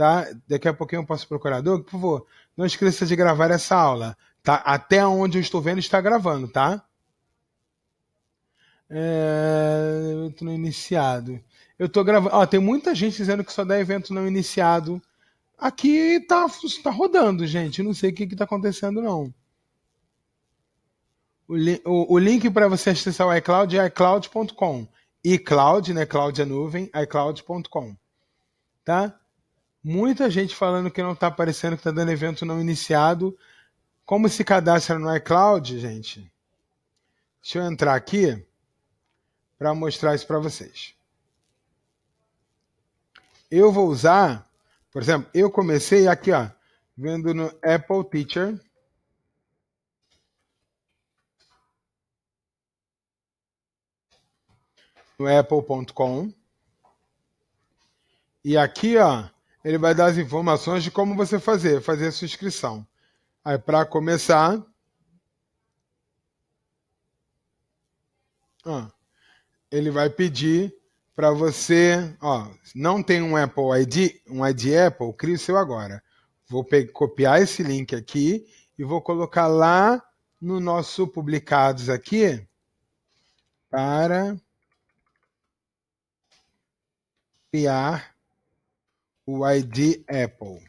tá? Daqui a pouquinho eu passo para o procurador, por favor, não esqueça de gravar essa aula, tá? Até onde eu estou vendo está gravando, tá? É... Evento não iniciado. Eu estou gravando. Ó, tem muita gente dizendo que só dá evento não iniciado. Aqui tá, tá rodando, gente. não sei o que, que tá acontecendo, não. O, li... o, o link para você acessar o iCloud é iCloud.com. iCloud, né? Cloud é nuvem, iCloud.com. Tá? Muita gente falando que não está aparecendo, que está dando evento não iniciado. Como se cadastra no iCloud, é gente? Deixa eu entrar aqui para mostrar isso para vocês. Eu vou usar, por exemplo, eu comecei aqui, ó, vendo no Apple Teacher. no apple.com. E aqui, ó, ele vai dar as informações de como você fazer, fazer a sua inscrição. Aí, para começar. Ó, ele vai pedir para você. Ó, não tem um Apple ID, um ID Apple, crie o seu agora. Vou copiar esse link aqui e vou colocar lá no nosso publicados aqui para criar o id Apple.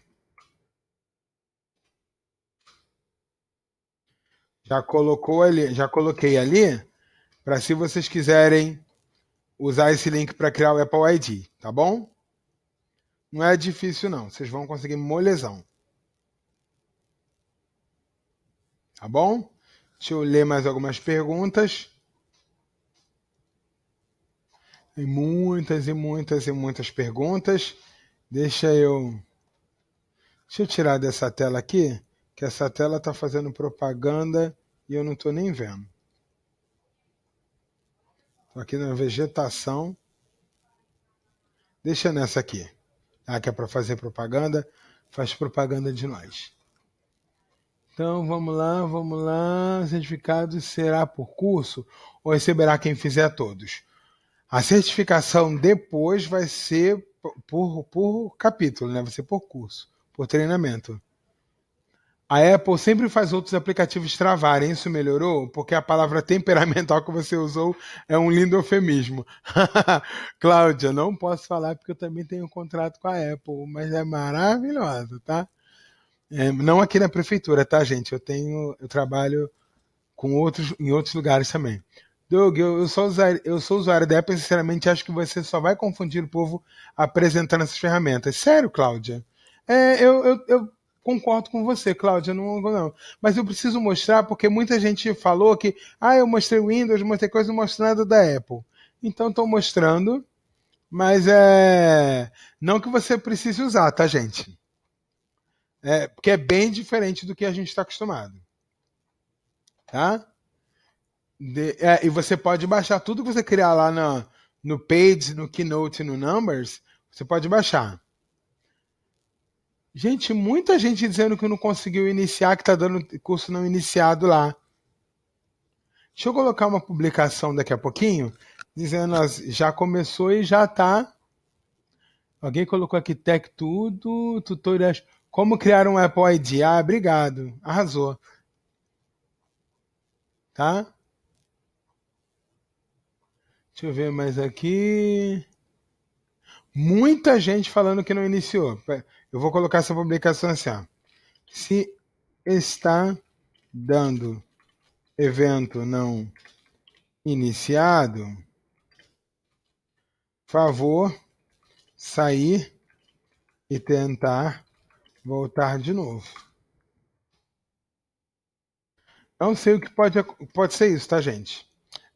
Já colocou ali, já coloquei ali para se vocês quiserem usar esse link para criar o Apple ID, tá bom? Não é difícil não, vocês vão conseguir molezão. Tá bom? Deixa eu ler mais algumas perguntas. Tem muitas e muitas e muitas perguntas. Deixa eu. Deixa eu tirar dessa tela aqui, que essa tela está fazendo propaganda e eu não estou nem vendo. Estou aqui na vegetação. Deixa nessa aqui. Ah, que é para fazer propaganda, faz propaganda de nós. Então vamos lá, vamos lá. Certificado será por curso ou receberá quem fizer todos? A certificação depois vai ser por, por capítulo, né? Vai ser por curso, por treinamento. A Apple sempre faz outros aplicativos travarem. Isso melhorou? Porque a palavra temperamental que você usou é um lindo eufemismo. Cláudia, não posso falar porque eu também tenho um contrato com a Apple, mas é maravilhosa, tá? É, não aqui na prefeitura, tá, gente? Eu tenho, eu trabalho com outros, em outros lugares também. Doug, eu, eu, sou usuário, eu sou usuário da Apple, sinceramente acho que você só vai confundir o povo apresentando essas ferramentas. Sério, Cláudia? É, eu, eu, eu concordo com você, Cláudia, não, não. Mas eu preciso mostrar porque muita gente falou que, ah, eu mostrei o Windows, mostrei coisa, não mostrei nada da Apple. Então estou mostrando, mas é não que você precise usar, tá, gente? É, porque é bem diferente do que a gente está acostumado, tá? De, é, e você pode baixar tudo que você criar lá na, no Page, no Keynote, no Numbers, você pode baixar. Gente, muita gente dizendo que não conseguiu iniciar, que está dando curso não iniciado lá. Deixa eu colocar uma publicação daqui a pouquinho, dizendo as, já começou e já está. Alguém colocou aqui Tech Tudo, tutoriais. Como criar um Apple ID? Ah, obrigado. Arrasou. Tá? Deixa eu ver mais aqui. Muita gente falando que não iniciou. Eu vou colocar essa publicação assim, ó. Se está dando evento não iniciado, favor sair e tentar voltar de novo. Não sei o que pode, pode ser isso, tá, gente?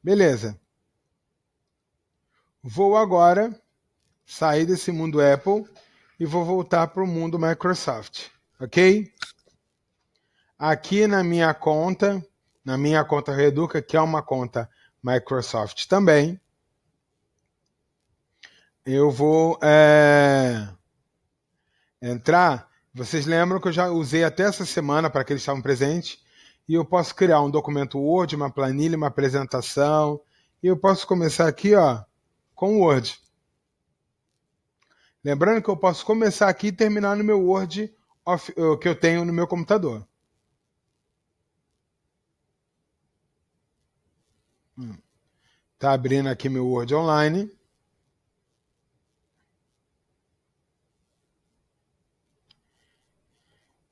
Beleza. Vou agora sair desse mundo Apple e vou voltar para o mundo Microsoft, ok? Aqui na minha conta, na minha conta Reduca, que é uma conta Microsoft também, eu vou é, entrar. Vocês lembram que eu já usei até essa semana para que eles estavam presentes? E eu posso criar um documento Word, uma planilha, uma apresentação. E eu posso começar aqui, ó com o Word. Lembrando que eu posso começar aqui e terminar no meu Word off, eh, que eu tenho no meu computador. Hum. Tá abrindo aqui meu Word online.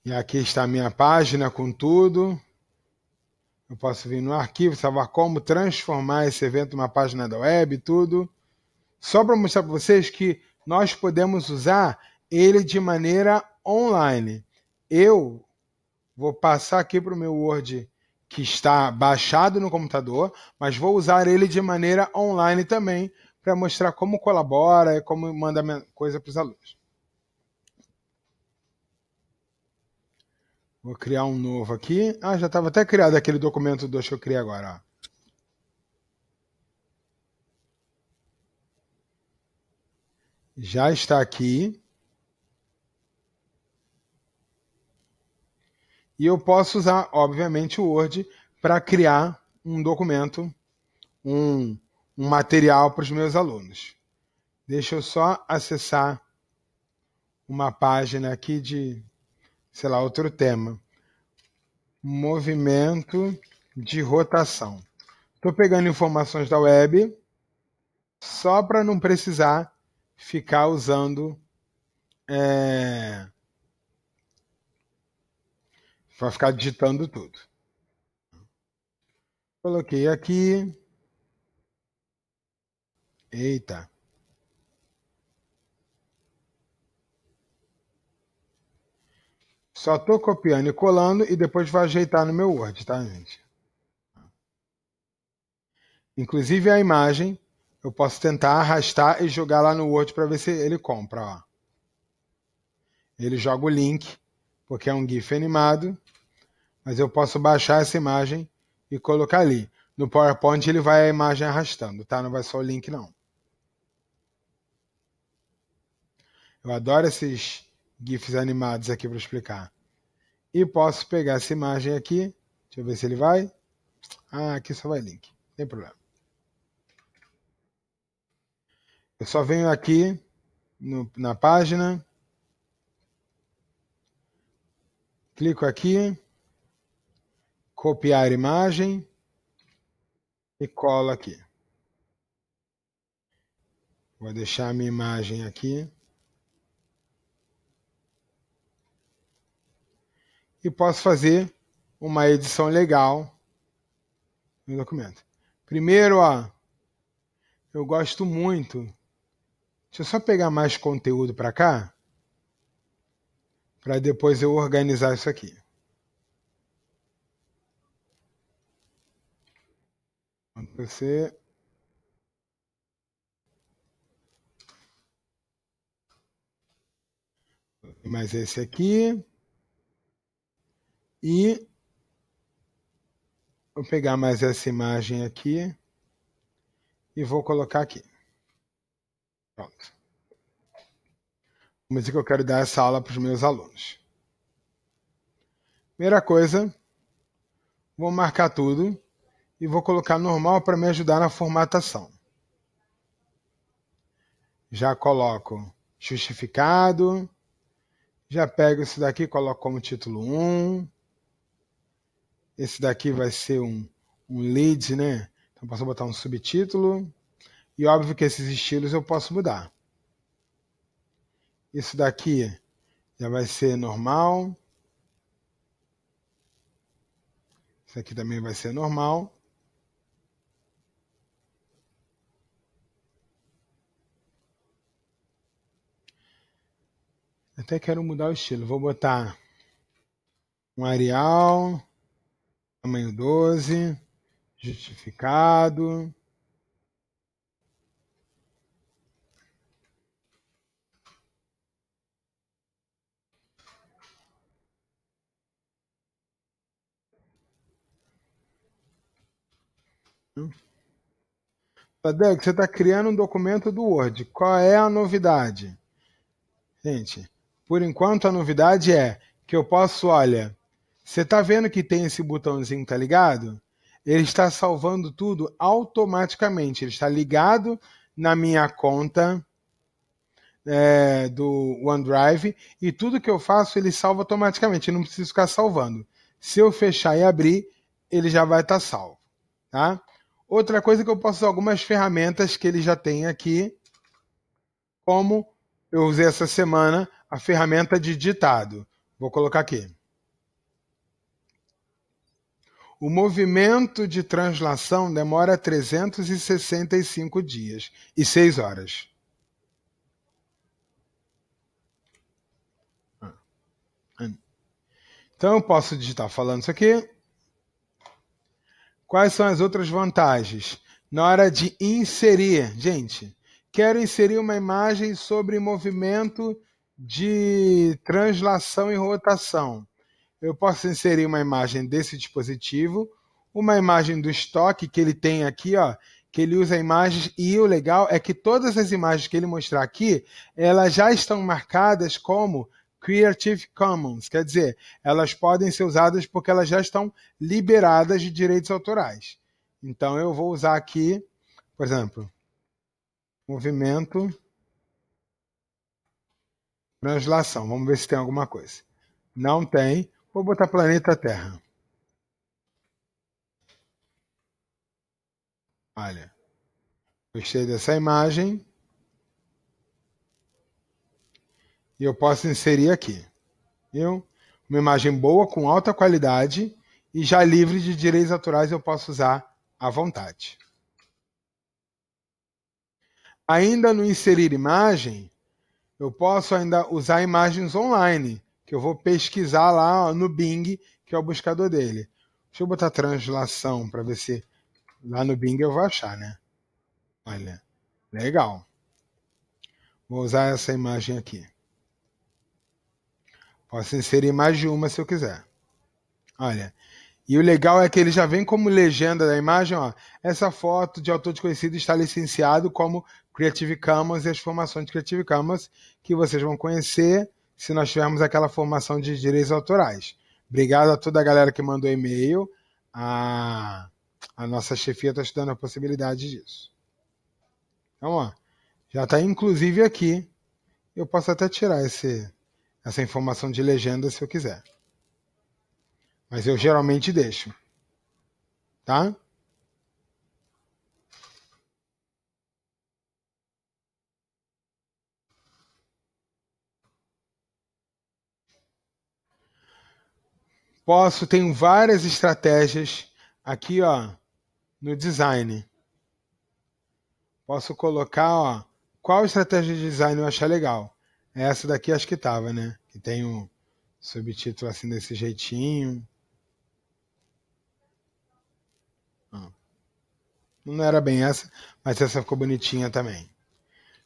E aqui está a minha página com tudo. Eu posso vir no arquivo, salvar como transformar esse evento numa página da web, tudo só para mostrar para vocês que nós podemos usar ele de maneira online. Eu vou passar aqui para o meu Word que está baixado no computador, mas vou usar ele de maneira online também para mostrar como colabora e como manda coisa para os alunos. Vou criar um novo aqui. Ah, já estava até criado aquele documento do que eu criei agora. Ó. já está aqui. E eu posso usar, obviamente, o Word para criar um documento, um, um material para os meus alunos. Deixa eu só acessar uma página aqui de, sei lá, outro tema. Movimento de rotação. Estou pegando informações da web só para não precisar ficar usando é, para ficar digitando tudo. Coloquei aqui. Eita. Só tô copiando e colando e depois vou ajeitar no meu Word, tá, gente? Inclusive a imagem eu posso tentar arrastar e jogar lá no Word para ver se ele compra. Ó. Ele joga o link, porque é um GIF animado, mas eu posso baixar essa imagem e colocar ali. No PowerPoint ele vai a imagem arrastando, tá? Não vai só o link, não. Eu adoro esses GIFs animados aqui para explicar. E posso pegar essa imagem aqui. Deixa eu ver se ele vai. Ah, aqui só vai link. Não tem problema. Eu só venho aqui no, na página, clico aqui, copiar imagem e colo aqui. Vou deixar a minha imagem aqui. E posso fazer uma edição legal no documento. Primeiro, ó, eu gosto muito Deixa eu só pegar mais conteúdo para cá, para depois eu organizar isso aqui. Você mais esse aqui e vou pegar mais essa imagem aqui e vou colocar aqui. Pronto. Mas dizer é que eu quero dar essa aula para os meus alunos. Primeira coisa, vou marcar tudo e vou colocar normal para me ajudar na formatação. Já coloco justificado, já pego esse daqui, coloco como título 1. Esse daqui vai ser um, um lead, né? Então posso botar um subtítulo. E óbvio que esses estilos eu posso mudar. Isso daqui já vai ser normal. Isso aqui também vai ser normal. Até quero mudar o estilo. Vou botar um Arial, tamanho 12, justificado. Tadek, você está criando um documento do Word. Qual é a novidade? Gente, por enquanto a novidade é que eu posso, olha, você está vendo que tem esse botãozinho, tá ligado? Ele está salvando tudo automaticamente. Ele está ligado na minha conta é, do OneDrive e tudo que eu faço ele salva automaticamente. Eu não preciso ficar salvando. Se eu fechar e abrir, ele já vai estar tá salvo, tá? Outra coisa que eu posso usar algumas ferramentas que ele já tem aqui, como eu usei essa semana a ferramenta de ditado. Vou colocar aqui. O movimento de translação demora 365 dias e 6 horas. Ah. Então eu posso digitar falando isso aqui. Quais são as outras vantagens? Na hora de inserir, gente, quero inserir uma imagem sobre movimento de translação e rotação. Eu posso inserir uma imagem desse dispositivo, uma imagem do estoque que ele tem aqui, ó, que ele usa imagens e o legal é que todas as imagens que ele mostrar aqui, elas já estão marcadas como Creative Commons, quer dizer, elas podem ser usadas porque elas já estão liberadas de direitos autorais. Então eu vou usar aqui, por exemplo, movimento translação. Vamos ver se tem alguma coisa. Não tem. Vou botar planeta Terra. Olha, gostei dessa imagem. e eu posso inserir aqui. Viu? Uma imagem boa, com alta qualidade e já livre de direitos autorais eu posso usar à vontade. Ainda no inserir imagem, eu posso ainda usar imagens online, que eu vou pesquisar lá no Bing, que é o buscador dele. Deixa eu botar translação para ver se lá no Bing eu vou achar, né? Olha, legal. Vou usar essa imagem aqui. Posso inserir mais de uma se eu quiser. Olha, e o legal é que ele já vem como legenda da imagem, ó. Essa foto de autor desconhecido está licenciado como Creative Commons e as formações de Creative Commons que vocês vão conhecer se nós tivermos aquela formação de direitos autorais. Obrigado a toda a galera que mandou e-mail. A, a nossa chefia está estudando a possibilidade disso. Então, ó, já está inclusive aqui. Eu posso até tirar esse essa informação de legenda se eu quiser. Mas eu geralmente deixo. Tá? Posso, tenho várias estratégias aqui, ó, no design. Posso colocar, ó, qual estratégia de design eu achar legal. Essa daqui acho que tava, né? Que tem um subtítulo assim desse jeitinho. Não era bem essa, mas essa ficou bonitinha também.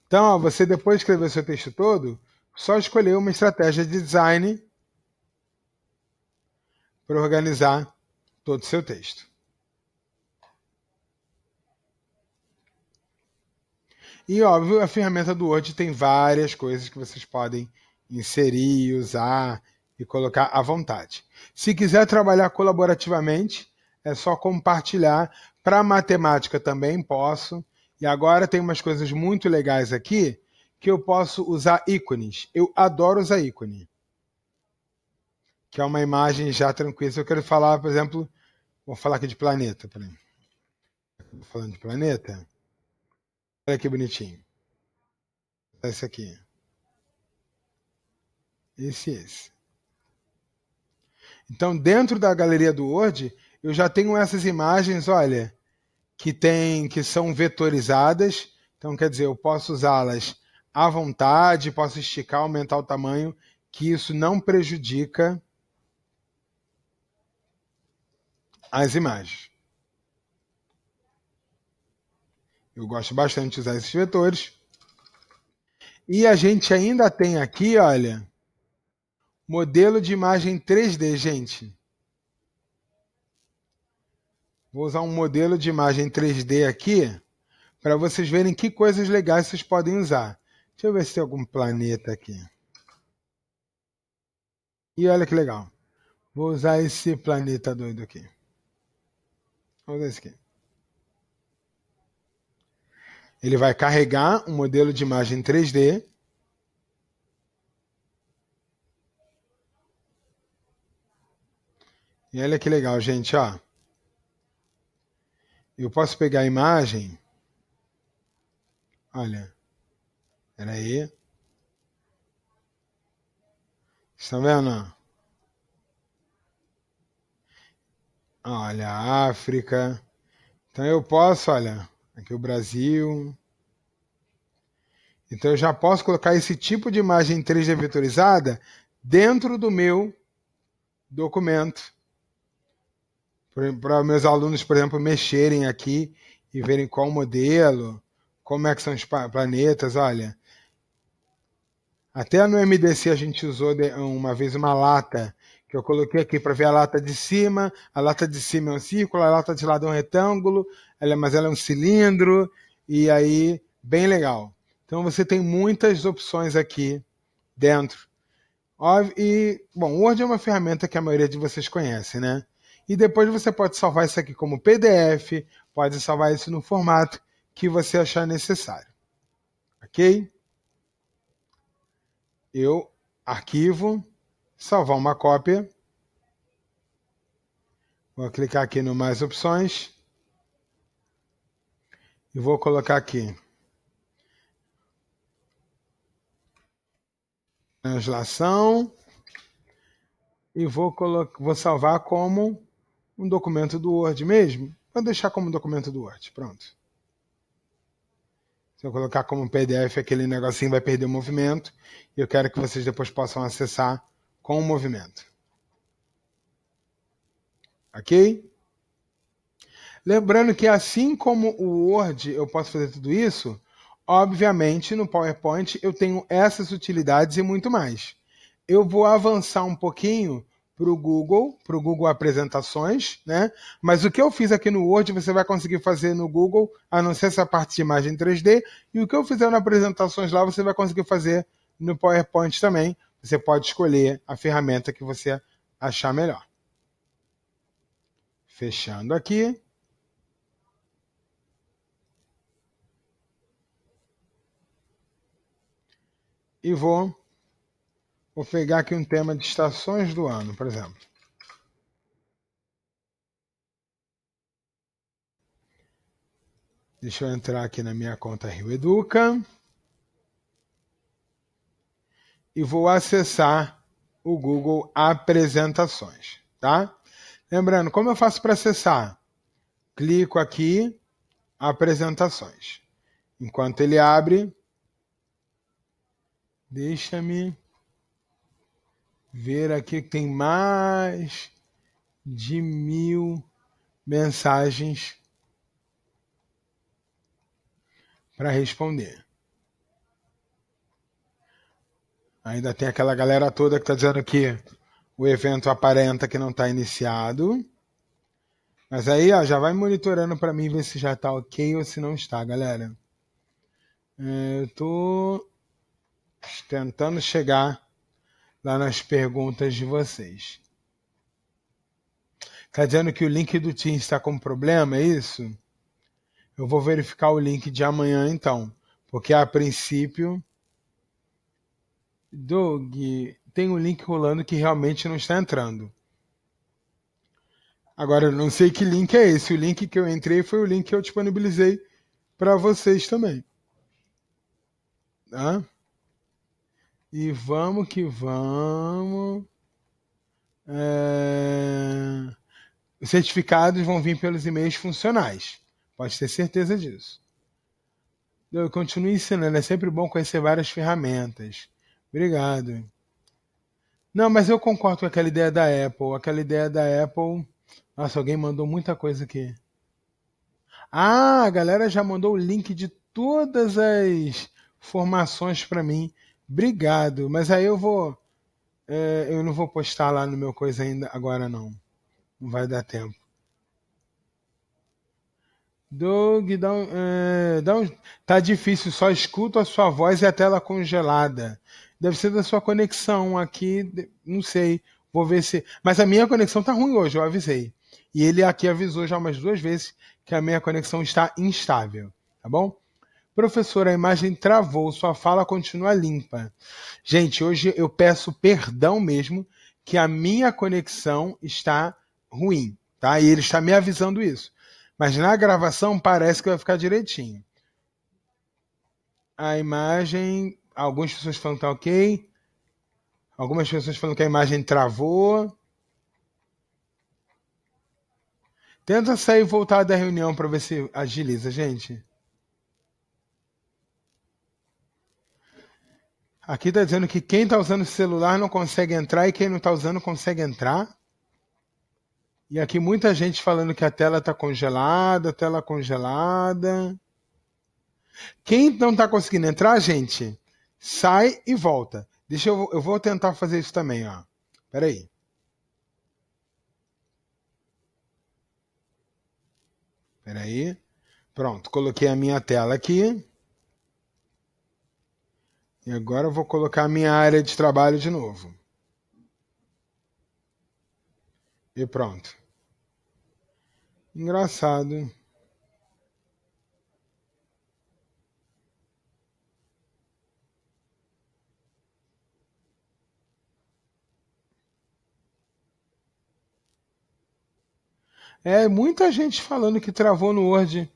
Então, ó, você depois de escrever seu texto todo, só escolher uma estratégia de design para organizar todo o seu texto. E óbvio, a ferramenta do Word tem várias coisas que vocês podem inserir, usar e colocar à vontade. Se quiser trabalhar colaborativamente, é só compartilhar. Para matemática também posso. E agora tem umas coisas muito legais aqui que eu posso usar ícones. Eu adoro usar ícone. Que é uma imagem já tranquila. Se eu quero falar, por exemplo, vou falar aqui de planeta, Estou Falando de planeta. Olha que bonitinho. Tá esse aqui. Esse e esse. Então, dentro da galeria do Word, eu já tenho essas imagens, olha, que tem, que são vetorizadas. Então, quer dizer, eu posso usá-las à vontade, posso esticar, aumentar o tamanho, que isso não prejudica as imagens. Eu gosto bastante de usar esses vetores. E a gente ainda tem aqui, olha, modelo de imagem 3D, gente. Vou usar um modelo de imagem 3D aqui para vocês verem que coisas legais vocês podem usar. Deixa eu ver se tem algum planeta aqui. E olha que legal. Vou usar esse planeta doido aqui. Vou usar esse aqui. Ele vai carregar um modelo de imagem 3D. E olha que legal, gente, ó. Eu posso pegar a imagem. Olha. Era aí. Estão vendo? Olha, África. Então eu posso, olha. Aqui o Brasil. Então eu já posso colocar esse tipo de imagem 3D vetorizada dentro do meu documento. Para meus alunos, por exemplo, mexerem aqui e verem qual modelo, como é que são os planetas, olha. Até no MDC a gente usou uma vez uma lata que eu coloquei aqui para ver a lata de cima. A lata de cima é um círculo, a lata de lado é um retângulo, ela, é, mas ela é um cilindro, e aí, bem legal. Então você tem muitas opções aqui dentro. E, bom, o Word é uma ferramenta que a maioria de vocês conhece, né? E depois você pode salvar isso aqui como PDF, pode salvar isso no formato que você achar necessário. Ok? Eu arquivo salvar uma cópia. Vou clicar aqui no mais opções e vou colocar aqui translação e vou, vou salvar como um documento do Word mesmo. Vou deixar como documento do Word, pronto. Se eu colocar como PDF, aquele negocinho vai perder o movimento. E eu quero que vocês depois possam acessar com o movimento. Ok? Lembrando que assim como o Word eu posso fazer tudo isso, obviamente no PowerPoint eu tenho essas utilidades e muito mais. Eu vou avançar um pouquinho para o Google, para o Google Apresentações, né? Mas o que eu fiz aqui no Word você vai conseguir fazer no Google, a não ser essa parte de imagem 3D, e o que eu fizer na apresentações lá você vai conseguir fazer no PowerPoint também, você pode escolher a ferramenta que você achar melhor. Fechando aqui. E vou, vou pegar aqui um tema de estações do ano, por exemplo. Deixa eu entrar aqui na minha conta Rio Educa e vou acessar o Google Apresentações, tá? Lembrando, como eu faço para acessar? Clico aqui, Apresentações. Enquanto ele abre, deixa-me ver aqui que tem mais de mil mensagens para responder. Ainda tem aquela galera toda que está dizendo que o evento aparenta que não está iniciado. Mas aí, ó, já vai monitorando para mim ver se já está ok ou se não está, galera. É, eu tô tentando chegar lá nas perguntas de vocês. Tá dizendo que o link do Teams está com problema, é isso? Eu vou verificar o link de amanhã então, porque a princípio Doug, tem um link rolando que realmente não está entrando. Agora, eu não sei que link é esse. O link que eu entrei foi o link que eu disponibilizei para vocês também. Tá? E vamos que vamos. É... Os certificados vão vir pelos e-mails funcionais. Pode ter certeza disso. Eu continuo ensinando. É sempre bom conhecer várias ferramentas. Obrigado. Não, mas eu concordo com aquela ideia da Apple. Aquela ideia da Apple. Nossa, alguém mandou muita coisa aqui. Ah, a galera já mandou o link de todas as formações para mim. Obrigado. Mas aí eu vou. É, eu não vou postar lá no meu coisa ainda agora, não. Não vai dar tempo. Doug, dá um, é, dá um, tá difícil, só escuto a sua voz e a tela congelada. Deve ser da sua conexão aqui, não sei. Vou ver se. Mas a minha conexão tá ruim hoje, eu avisei. E ele aqui avisou já umas duas vezes que a minha conexão está instável, tá bom? Professor, a imagem travou, sua fala continua limpa. Gente, hoje eu peço perdão mesmo que a minha conexão está ruim, tá? E ele está me avisando isso. Mas na gravação parece que vai ficar direitinho. A imagem Algumas pessoas falam que tá ok. Algumas pessoas falam que a imagem travou. Tenta sair e voltar da reunião para ver se agiliza, gente. Aqui está dizendo que quem está usando o celular não consegue entrar e quem não está usando consegue entrar. E aqui muita gente falando que a tela está congelada, tela congelada. Quem não está conseguindo entrar, gente, sai e volta. Deixa eu, eu vou tentar fazer isso também, ó. Peraí. Peraí. Pronto, coloquei a minha tela aqui. E agora eu vou colocar a minha área de trabalho de novo. E pronto. Engraçado. É muita gente falando que travou no Word.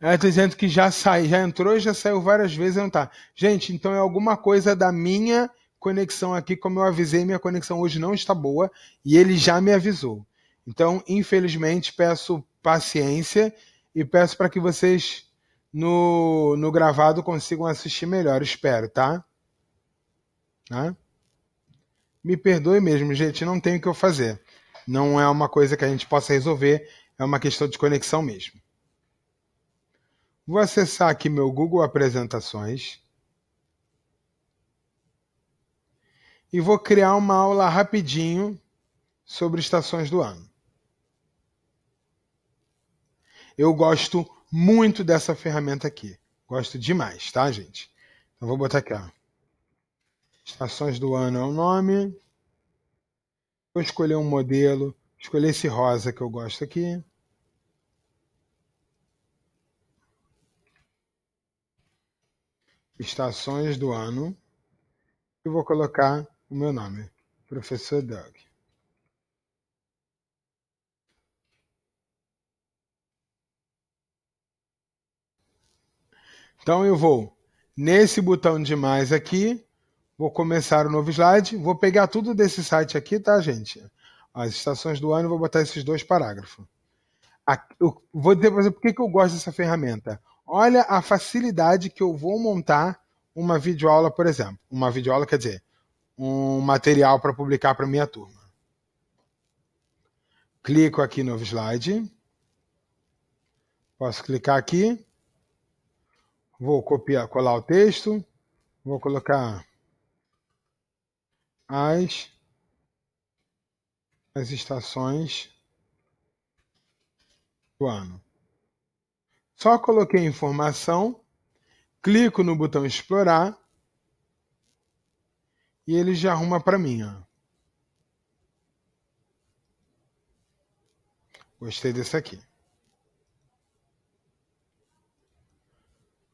É, dizendo que já sai, já entrou, já saiu várias vezes não tá. Gente, então é alguma coisa da minha conexão aqui, como eu avisei, minha conexão hoje não está boa e ele já me avisou. Então, infelizmente, peço paciência e peço para que vocês no, no gravado consigam assistir melhor, espero, tá? tá? Me perdoe mesmo, gente, não tem o que eu fazer. Não é uma coisa que a gente possa resolver, é uma questão de conexão mesmo. Vou acessar aqui meu Google Apresentações. E vou criar uma aula rapidinho sobre estações do ano. Eu gosto muito dessa ferramenta aqui. Gosto demais, tá, gente? Então vou botar aqui, ó. Estações do ano é o nome. Vou escolher um modelo, escolher esse rosa que eu gosto aqui. Estações do ano. E vou colocar o meu nome, Professor Doug. Então eu vou nesse botão de mais aqui Vou começar o novo slide. Vou pegar tudo desse site aqui, tá, gente? As estações do ano, vou botar esses dois parágrafos. Aqui, vou dizer por que, que eu gosto dessa ferramenta. Olha a facilidade que eu vou montar uma videoaula, por exemplo. Uma videoaula quer dizer um material para publicar para minha turma. Clico aqui no novo slide. Posso clicar aqui. Vou copiar, colar o texto. Vou colocar as, as estações do ano. Só coloquei a informação, clico no botão explorar e ele já arruma para mim. Ó. Gostei desse aqui.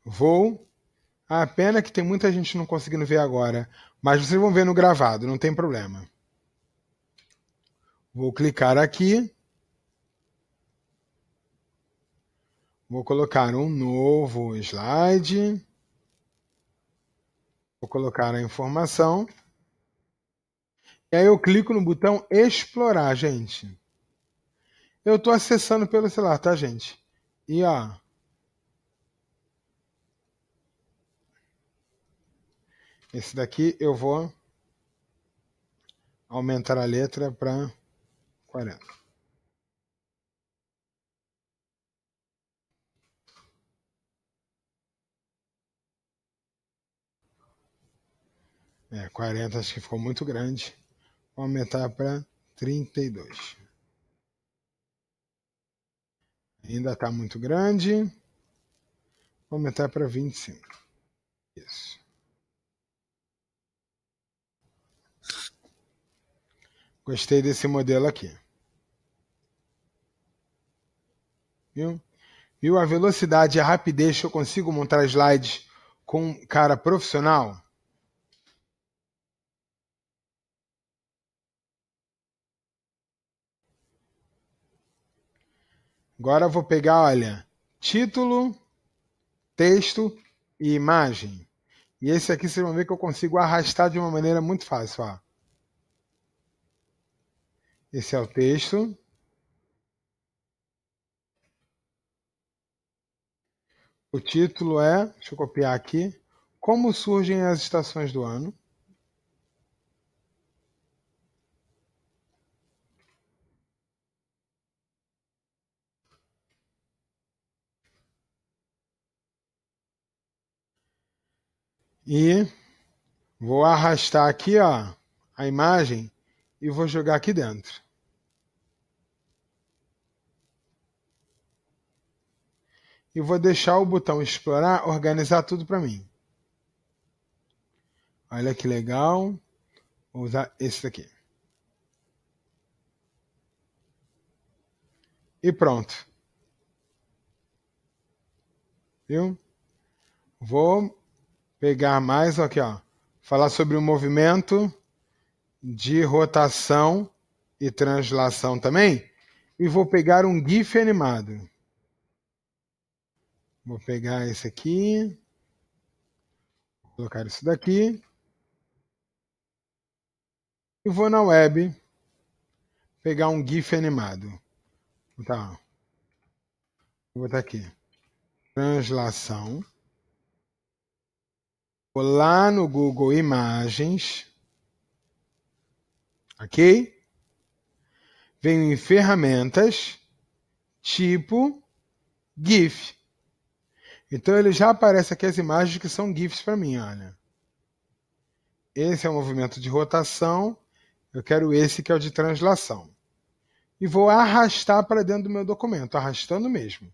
Vou a pena é que tem muita gente não conseguindo ver agora, mas vocês vão ver no gravado, não tem problema. Vou clicar aqui. Vou colocar um novo slide. Vou colocar a informação. E aí eu clico no botão explorar, gente. Eu estou acessando pelo celular, tá, gente? E ó, Esse daqui eu vou aumentar a letra para 40. É, 40 acho que ficou muito grande. Vou aumentar para 32. Ainda está muito grande. Vou aumentar para 25. Isso. Gostei desse modelo aqui. Viu? Viu a velocidade e a rapidez que eu consigo montar slides com um cara profissional? Agora eu vou pegar, olha, título, texto e imagem. E esse aqui vocês vão ver que eu consigo arrastar de uma maneira muito fácil, ó. Esse é o texto. O título é, deixa eu copiar aqui, Como surgem as estações do ano. E vou arrastar aqui, ó, a imagem e vou jogar aqui dentro. E vou deixar o botão explorar organizar tudo para mim. Olha que legal. Vou usar esse daqui. E pronto. Viu? Vou pegar mais aqui, ó. Falar sobre o movimento de rotação e translação também. E vou pegar um GIF animado. Vou pegar esse aqui. Vou colocar isso daqui. E vou na web pegar um GIF animado. Tá. Vou botar aqui. Translação. Vou lá no Google Imagens ok? Venho em ferramentas, tipo GIF. Então ele já aparece aqui as imagens que são GIFs para mim, olha. Esse é o movimento de rotação, eu quero esse que é o de translação. E vou arrastar para dentro do meu documento, arrastando mesmo.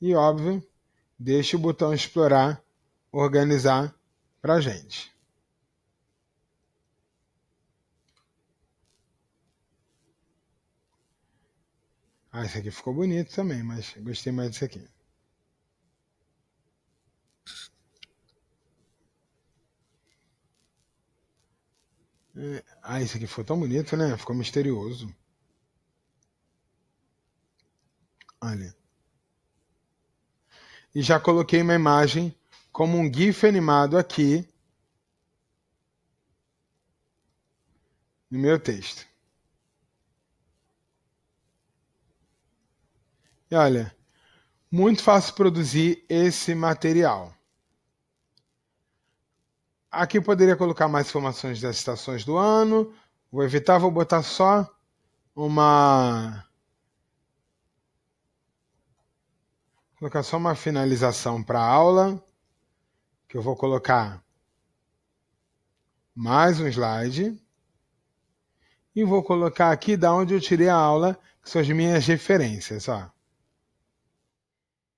E óbvio, deixa o botão explorar, organizar para gente. Ah, esse aqui ficou bonito também, mas gostei mais desse aqui. É, ah, esse aqui ficou tão bonito, né? Ficou misterioso. Olha. E já coloquei uma imagem como um GIF animado aqui no meu texto. E olha, muito fácil produzir esse material. Aqui poderia colocar mais informações das estações do ano. Vou evitar, vou botar só uma colocar só uma finalização para a aula, que eu vou colocar mais um slide e vou colocar aqui da onde eu tirei a aula, que são as minhas referências, ó.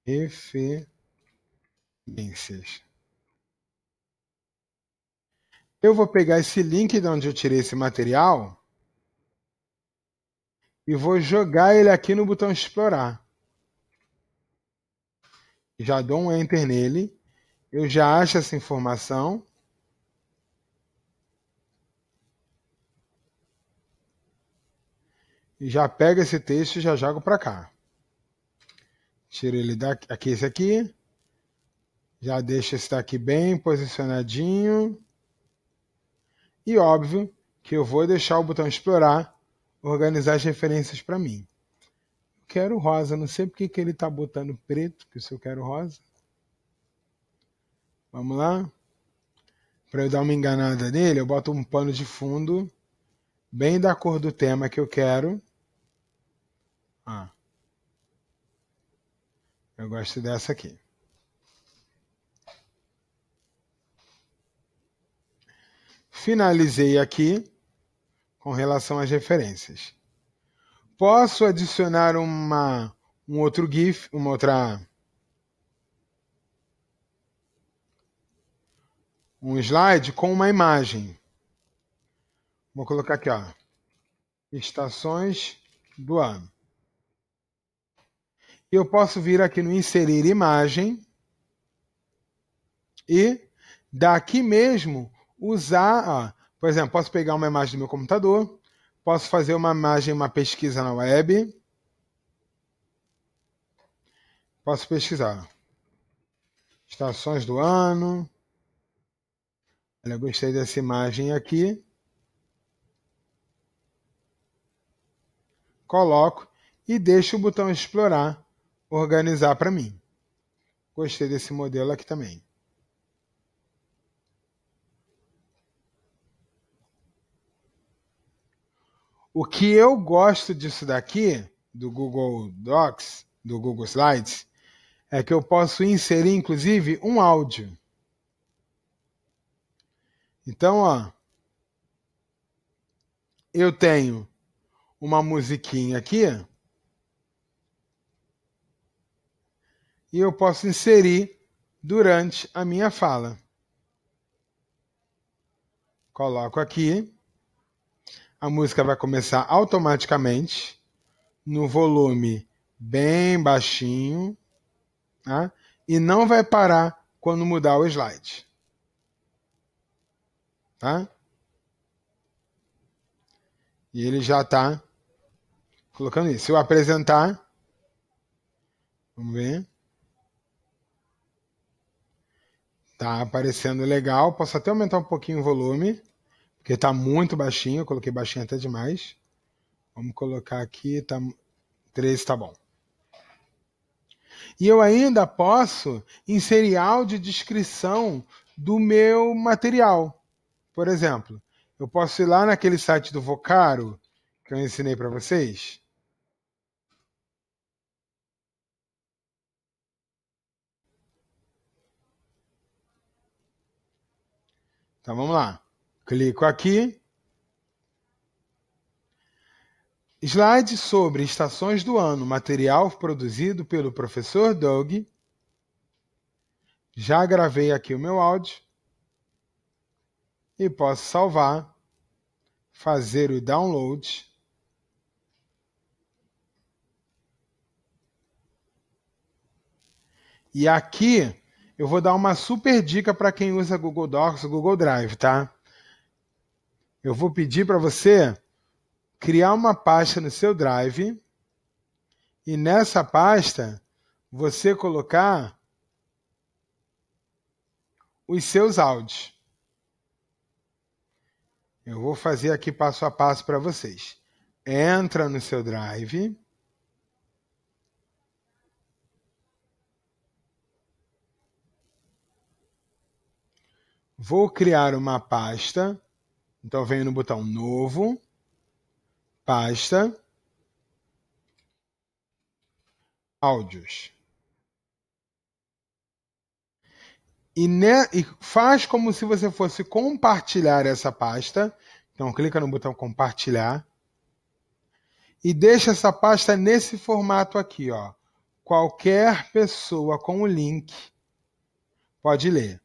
Referências. Eu vou pegar esse link de onde eu tirei esse material e vou jogar ele aqui no botão explorar já dou um enter nele, eu já acho essa informação. E já pego esse texto e já jogo para cá. Tiro ele daqui, aqui, esse aqui. Já deixo esse daqui bem posicionadinho. E óbvio que eu vou deixar o botão explorar organizar as referências para mim quero rosa. Não sei porque que ele tá botando preto, que se eu quero rosa. Vamos lá? Para eu dar uma enganada nele, eu boto um pano de fundo bem da cor do tema que eu quero. Ah. Eu gosto dessa aqui. Finalizei aqui com relação às referências. Posso adicionar uma um outro GIF, uma outra um slide com uma imagem. Vou colocar aqui, ó. Estações do ano. Eu posso vir aqui no inserir imagem e daqui mesmo usar, ó, por exemplo, posso pegar uma imagem do meu computador Posso fazer uma imagem, uma pesquisa na web. Posso pesquisar. Estações do ano. gostei dessa imagem aqui. Coloco e deixo o botão explorar organizar para mim. Gostei desse modelo aqui também. O que eu gosto disso daqui, do Google Docs, do Google Slides, é que eu posso inserir, inclusive, um áudio. Então, ó, eu tenho uma musiquinha aqui e eu posso inserir durante a minha fala. Coloco aqui a música vai começar automaticamente no volume bem baixinho tá? e não vai parar quando mudar o slide. Tá? E ele já está colocando isso. Se eu apresentar, vamos ver. Tá aparecendo legal. Posso até aumentar um pouquinho o volume. Porque está muito baixinho, eu coloquei baixinho até demais. Vamos colocar aqui, tá, 13 está bom. E eu ainda posso inserir áudio descrição do meu material. Por exemplo, eu posso ir lá naquele site do Vocaro que eu ensinei para vocês. Então vamos lá. Clico aqui. Slide sobre estações do ano, material produzido pelo professor Doug. Já gravei aqui o meu áudio. E posso salvar, fazer o download. E aqui eu vou dar uma super dica para quem usa Google Docs, Google Drive, tá? eu vou pedir para você criar uma pasta no seu Drive e nessa pasta você colocar os seus áudios. Eu vou fazer aqui passo a passo para vocês. Entra no seu Drive. Vou criar uma pasta então venho no botão novo, pasta, áudios. E, ne, e faz como se você fosse compartilhar essa pasta. Então clica no botão compartilhar e deixa essa pasta nesse formato aqui, ó. Qualquer pessoa com o link pode ler.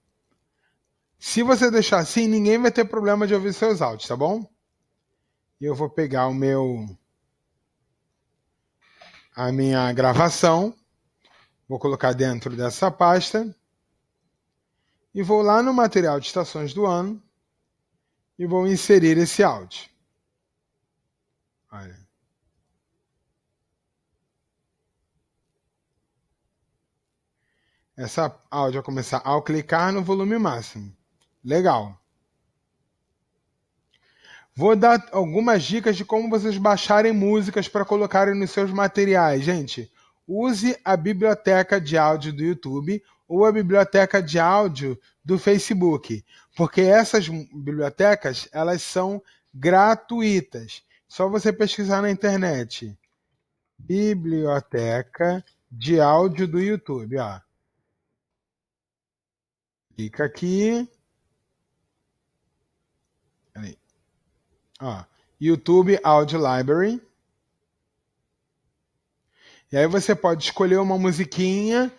Se você deixar assim, ninguém vai ter problema de ouvir seus áudios, tá bom? E eu vou pegar o meu a minha gravação, vou colocar dentro dessa pasta e vou lá no material de estações do ano e vou inserir esse áudio. Olha. Essa áudio vai começar ao clicar no volume máximo. Legal. Vou dar algumas dicas de como vocês baixarem músicas para colocarem nos seus materiais. Gente, use a biblioteca de áudio do YouTube ou a biblioteca de áudio do Facebook, porque essas bibliotecas, elas são gratuitas. Só você pesquisar na internet. Biblioteca de áudio do YouTube, ó. Clica aqui. Peraí. Ó, YouTube Audio Library. E aí você pode escolher uma musiquinha,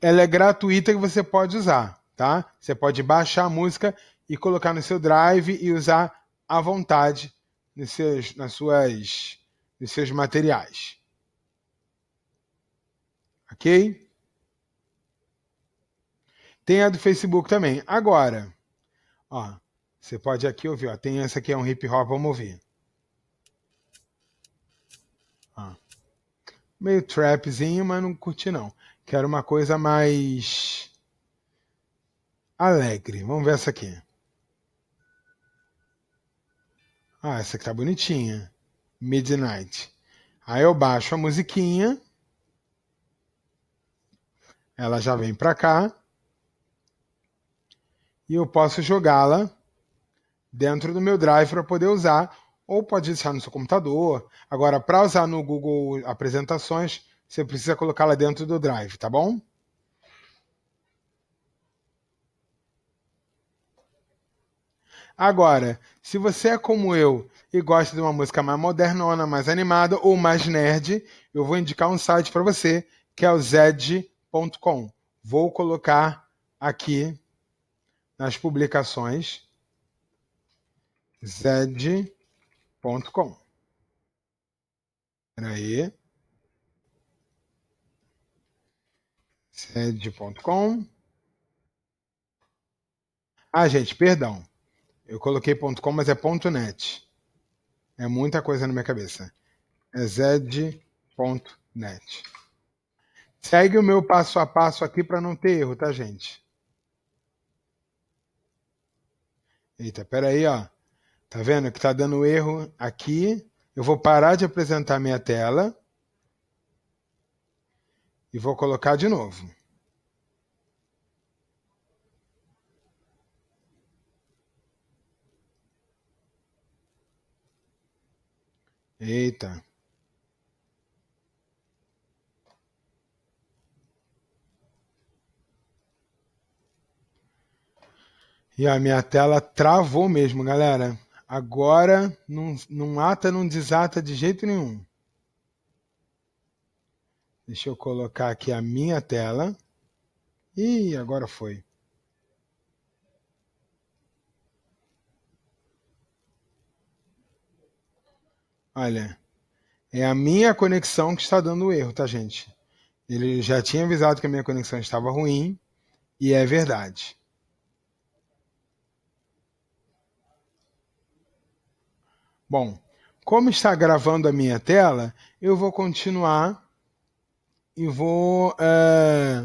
ela é gratuita que você pode usar, tá? Você pode baixar a música e colocar no seu drive e usar à vontade nos seus, nas suas, nos seus materiais. Ok? Tem a do Facebook também. Agora, ó, você pode aqui ouvir, ó. Tem essa aqui é um hip hop, vamos ouvir. Ah. Meio trapzinho, mas não curti não. Quero uma coisa mais alegre. Vamos ver essa aqui. Ah, essa aqui tá bonitinha. Midnight. Aí eu baixo a musiquinha. Ela já vem para cá. E eu posso jogá-la dentro do meu Drive para poder usar, ou pode deixar no seu computador. Agora, para usar no Google Apresentações, você precisa colocá-la dentro do Drive, tá bom? Agora, se você é como eu e gosta de uma música mais modernona, mais animada ou mais nerd, eu vou indicar um site para você, que é o zed.com. Vou colocar aqui nas publicações zed.com. Peraí. Zed.com. Ah, gente, perdão. Eu coloquei .com, mas é .net. É muita coisa na minha cabeça. É zed.net. Segue o meu passo a passo aqui para não ter erro, tá, gente? Eita, peraí, ó. Tá vendo que tá dando erro aqui. Eu vou parar de apresentar minha tela e vou colocar de novo. Eita. E a minha tela travou mesmo, galera. Agora não, não ata, não desata de jeito nenhum. Deixa eu colocar aqui a minha tela. E agora foi. Olha, é a minha conexão que está dando erro, tá, gente? Ele já tinha avisado que a minha conexão estava ruim, e é verdade. Bom, como está gravando a minha tela, eu vou continuar e vou. É,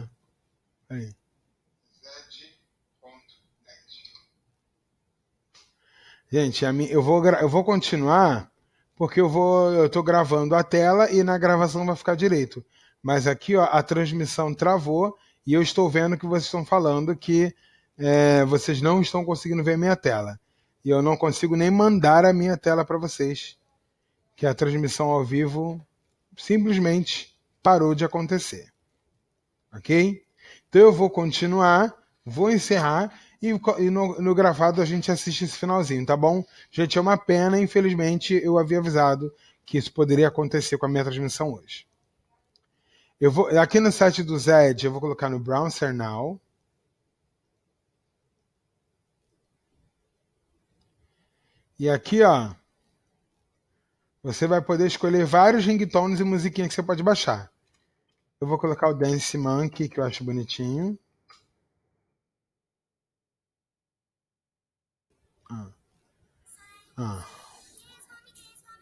Gente, eu vou, eu vou continuar porque eu vou eu estou gravando a tela e na gravação vai ficar direito. Mas aqui ó, a transmissão travou e eu estou vendo que vocês estão falando que é, vocês não estão conseguindo ver minha tela e eu não consigo nem mandar a minha tela para vocês, que a transmissão ao vivo simplesmente parou de acontecer. Ok? Então eu vou continuar, vou encerrar e, no, no, gravado a gente assiste esse finalzinho, tá bom? Gente, é uma pena, infelizmente eu havia avisado que isso poderia acontecer com a minha transmissão hoje. Eu vou, aqui no site do Zed, eu vou colocar no Browser Now. E aqui, ó, você vai poder escolher vários ringtones e musiquinha que você pode baixar. Eu vou colocar o Dance Monkey, que eu acho bonitinho. Ah. Ah.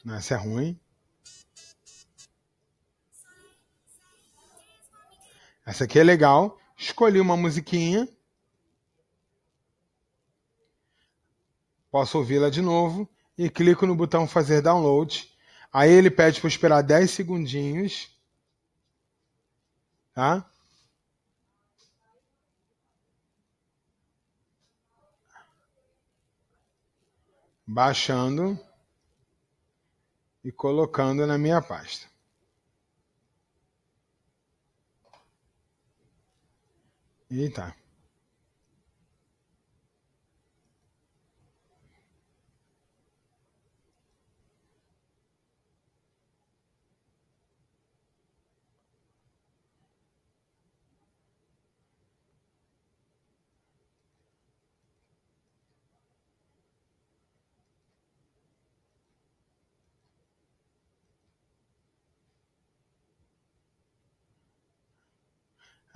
Não, essa é ruim. Essa aqui é legal. Escolhi uma musiquinha. Posso ouvi-la de novo e clico no botão fazer download. Aí ele pede para esperar 10 segundinhos. Tá? Baixando e colocando na minha pasta. E tá.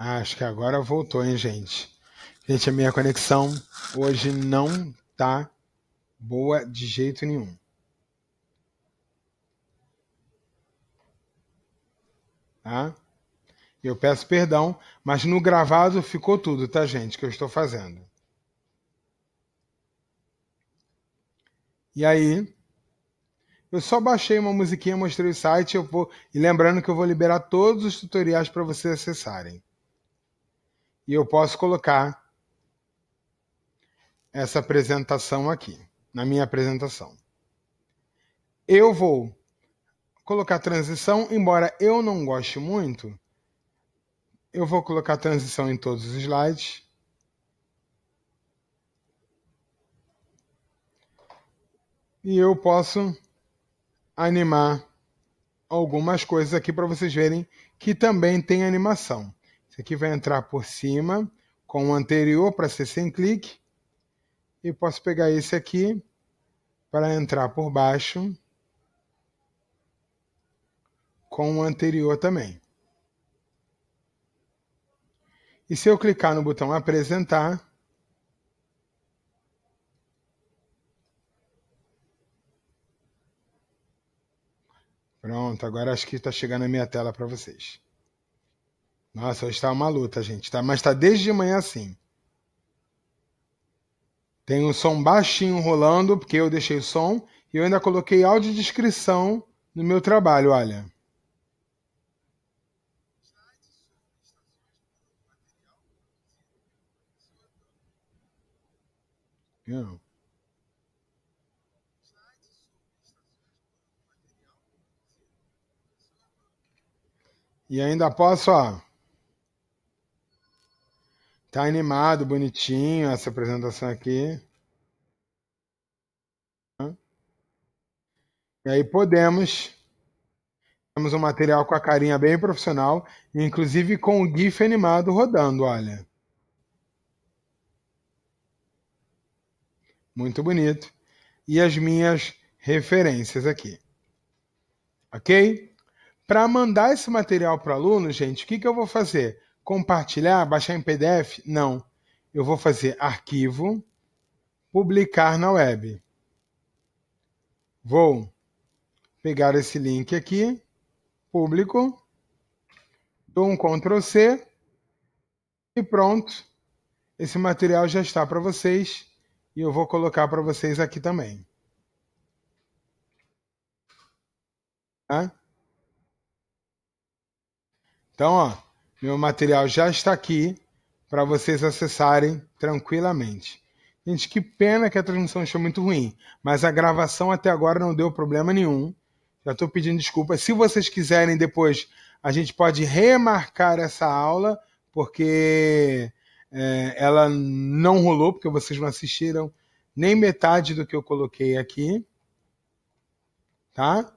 Ah, acho que agora voltou, hein, gente? Gente, a minha conexão hoje não tá boa de jeito nenhum. Tá? Eu peço perdão, mas no gravado ficou tudo, tá, gente? Que eu estou fazendo. E aí, eu só baixei uma musiquinha, mostrei o site, eu vou e lembrando que eu vou liberar todos os tutoriais para vocês acessarem e eu posso colocar essa apresentação aqui, na minha apresentação. Eu vou colocar transição, embora eu não goste muito, eu vou colocar transição em todos os slides. E eu posso animar algumas coisas aqui para vocês verem que também tem animação. Isso aqui vai entrar por cima com o anterior para ser sem clique. E posso pegar esse aqui para entrar por baixo com o anterior também. E se eu clicar no botão apresentar, Pronto, agora acho que está chegando a minha tela para vocês. Nossa, hoje tá uma luta, gente. Tá, mas tá desde de manhã assim. Tem um som baixinho rolando, porque eu deixei o som. E eu ainda coloquei áudio descrição no meu trabalho, olha. Não. E ainda posso, ó. Tá animado, bonitinho essa apresentação aqui. E aí podemos. Temos um material com a carinha bem profissional, inclusive com o GIF animado rodando, olha. Muito bonito. E as minhas referências aqui. Ok? Para mandar esse material para o aluno, gente, o que, que eu vou fazer? Compartilhar, baixar em PDF? Não. Eu vou fazer arquivo, publicar na web. Vou pegar esse link aqui, público, dou um Ctrl C e pronto. Esse material já está para vocês e eu vou colocar para vocês aqui também. Tá? Então, ó. Meu material já está aqui para vocês acessarem tranquilamente. Gente, que pena que a transmissão está muito ruim, mas a gravação até agora não deu problema nenhum. Já estou pedindo desculpas. Se vocês quiserem depois, a gente pode remarcar essa aula, porque é, ela não rolou, porque vocês não assistiram nem metade do que eu coloquei aqui. Tá?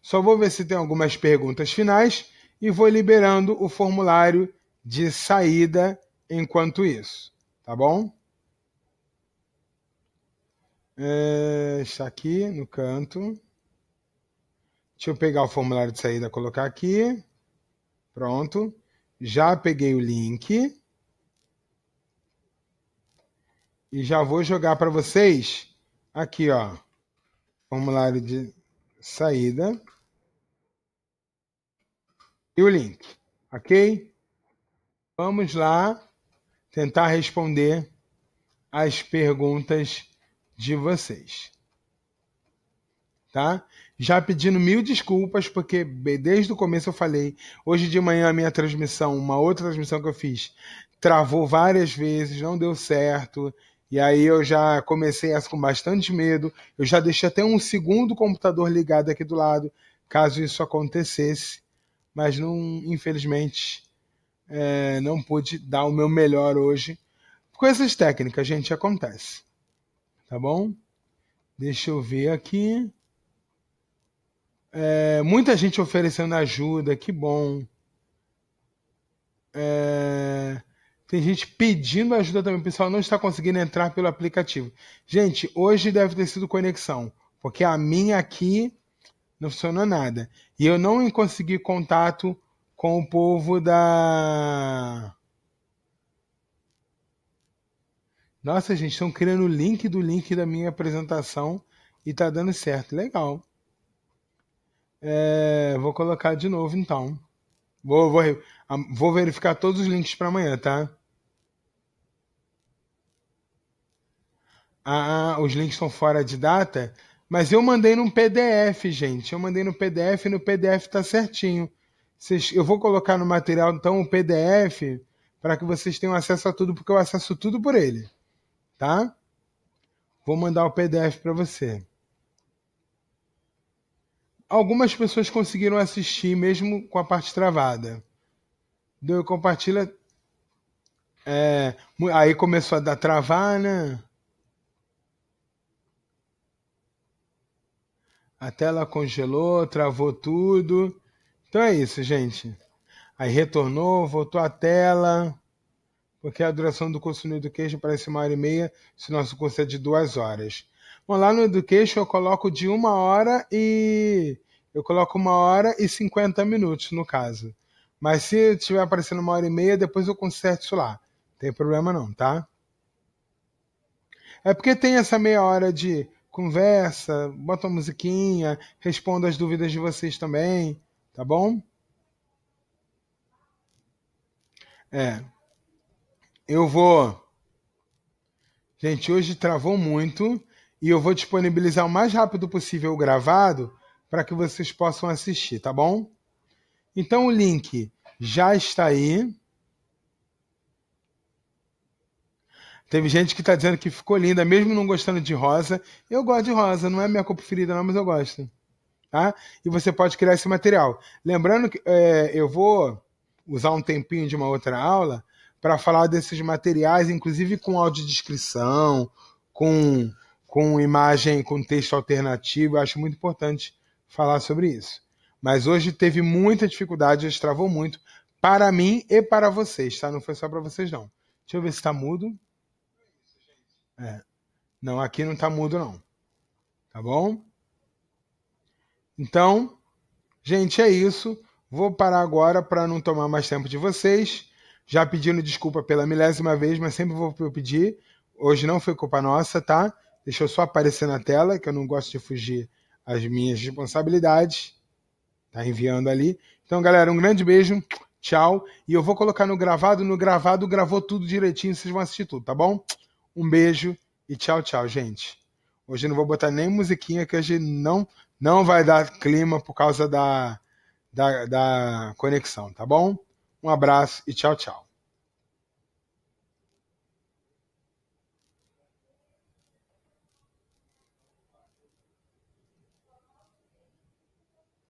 Só vou ver se tem algumas perguntas finais e vou liberando o formulário de saída enquanto isso, tá bom? É, está aqui no canto. Deixa eu pegar o formulário de saída, colocar aqui. Pronto. Já peguei o link. E já vou jogar para vocês aqui, ó. Formulário de saída e o link, ok? Vamos lá tentar responder as perguntas de vocês. Tá? Já pedindo mil desculpas, porque desde o começo eu falei. Hoje de manhã a minha transmissão, uma outra transmissão que eu fiz, travou várias vezes, não deu certo. E aí eu já comecei essa com bastante medo. Eu já deixei até um segundo computador ligado aqui do lado, caso isso acontecesse mas não, infelizmente, é, não pude dar o meu melhor hoje. Coisas técnicas, gente, acontece. Tá bom? Deixa eu ver aqui. É, muita gente oferecendo ajuda, que bom. É, tem gente pedindo ajuda também. O pessoal não está conseguindo entrar pelo aplicativo. Gente, hoje deve ter sido conexão, porque a minha aqui não funcionou nada. E eu não consegui contato com o povo da. Nossa, gente, estão criando o link do link da minha apresentação e tá dando certo. Legal. É, vou colocar de novo então. Vou, vou, vou verificar todos os links para amanhã, tá? Ah, ah, os links estão fora de data. Mas eu mandei num PDF, gente. Eu mandei no PDF e no PDF tá certinho. Vocês, eu vou colocar no material, então, o PDF para que vocês tenham acesso a tudo, porque eu acesso tudo por ele. Tá? Vou mandar o PDF para você. Algumas pessoas conseguiram assistir, mesmo com a parte travada. Deu compartilha. É, aí começou a dar travar, né? a tela congelou, travou tudo. Então é isso, gente. Aí retornou, voltou a tela, porque a duração do curso no Education parece uma hora e meia, se o nosso curso é de duas horas. Bom, lá no Education eu coloco de uma hora e. Eu coloco uma hora e cinquenta minutos, no caso. Mas se tiver aparecendo uma hora e meia, depois eu conserto isso lá. Não tem problema não, tá? É porque tem essa meia hora de conversa, bota uma musiquinha, respondo as dúvidas de vocês também, tá bom? É. Eu vou. Gente, hoje travou muito e eu vou disponibilizar o mais rápido possível o gravado para que vocês possam assistir, tá bom? Então o link já está aí. Teve gente que tá dizendo que ficou linda, mesmo não gostando de rosa. Eu gosto de rosa, não é minha cor preferida, não, mas eu gosto. Tá? E você pode criar esse material. Lembrando que é, eu vou usar um tempinho de uma outra aula para falar desses materiais, inclusive com audiodescrição, com, com imagem, com texto alternativo. Eu acho muito importante falar sobre isso. Mas hoje teve muita dificuldade, estravou muito para mim e para vocês, tá? Não foi só para vocês, não. Deixa eu ver se está mudo. É. Não, aqui não está mudo, não. Tá bom? Então, gente, é isso. Vou parar agora para não tomar mais tempo de vocês. Já pedindo desculpa pela milésima vez, mas sempre vou pedir. Hoje não foi culpa nossa, tá? Deixa eu só aparecer na tela, que eu não gosto de fugir as minhas responsabilidades. Tá enviando ali. Então, galera, um grande beijo. Tchau. E eu vou colocar no gravado. No gravado, gravou tudo direitinho. Vocês vão assistir tudo, tá bom? Um beijo e tchau, tchau, gente. Hoje não vou botar nem musiquinha, que hoje não, não vai dar clima por causa da, da, da conexão, tá bom? Um abraço e tchau, tchau.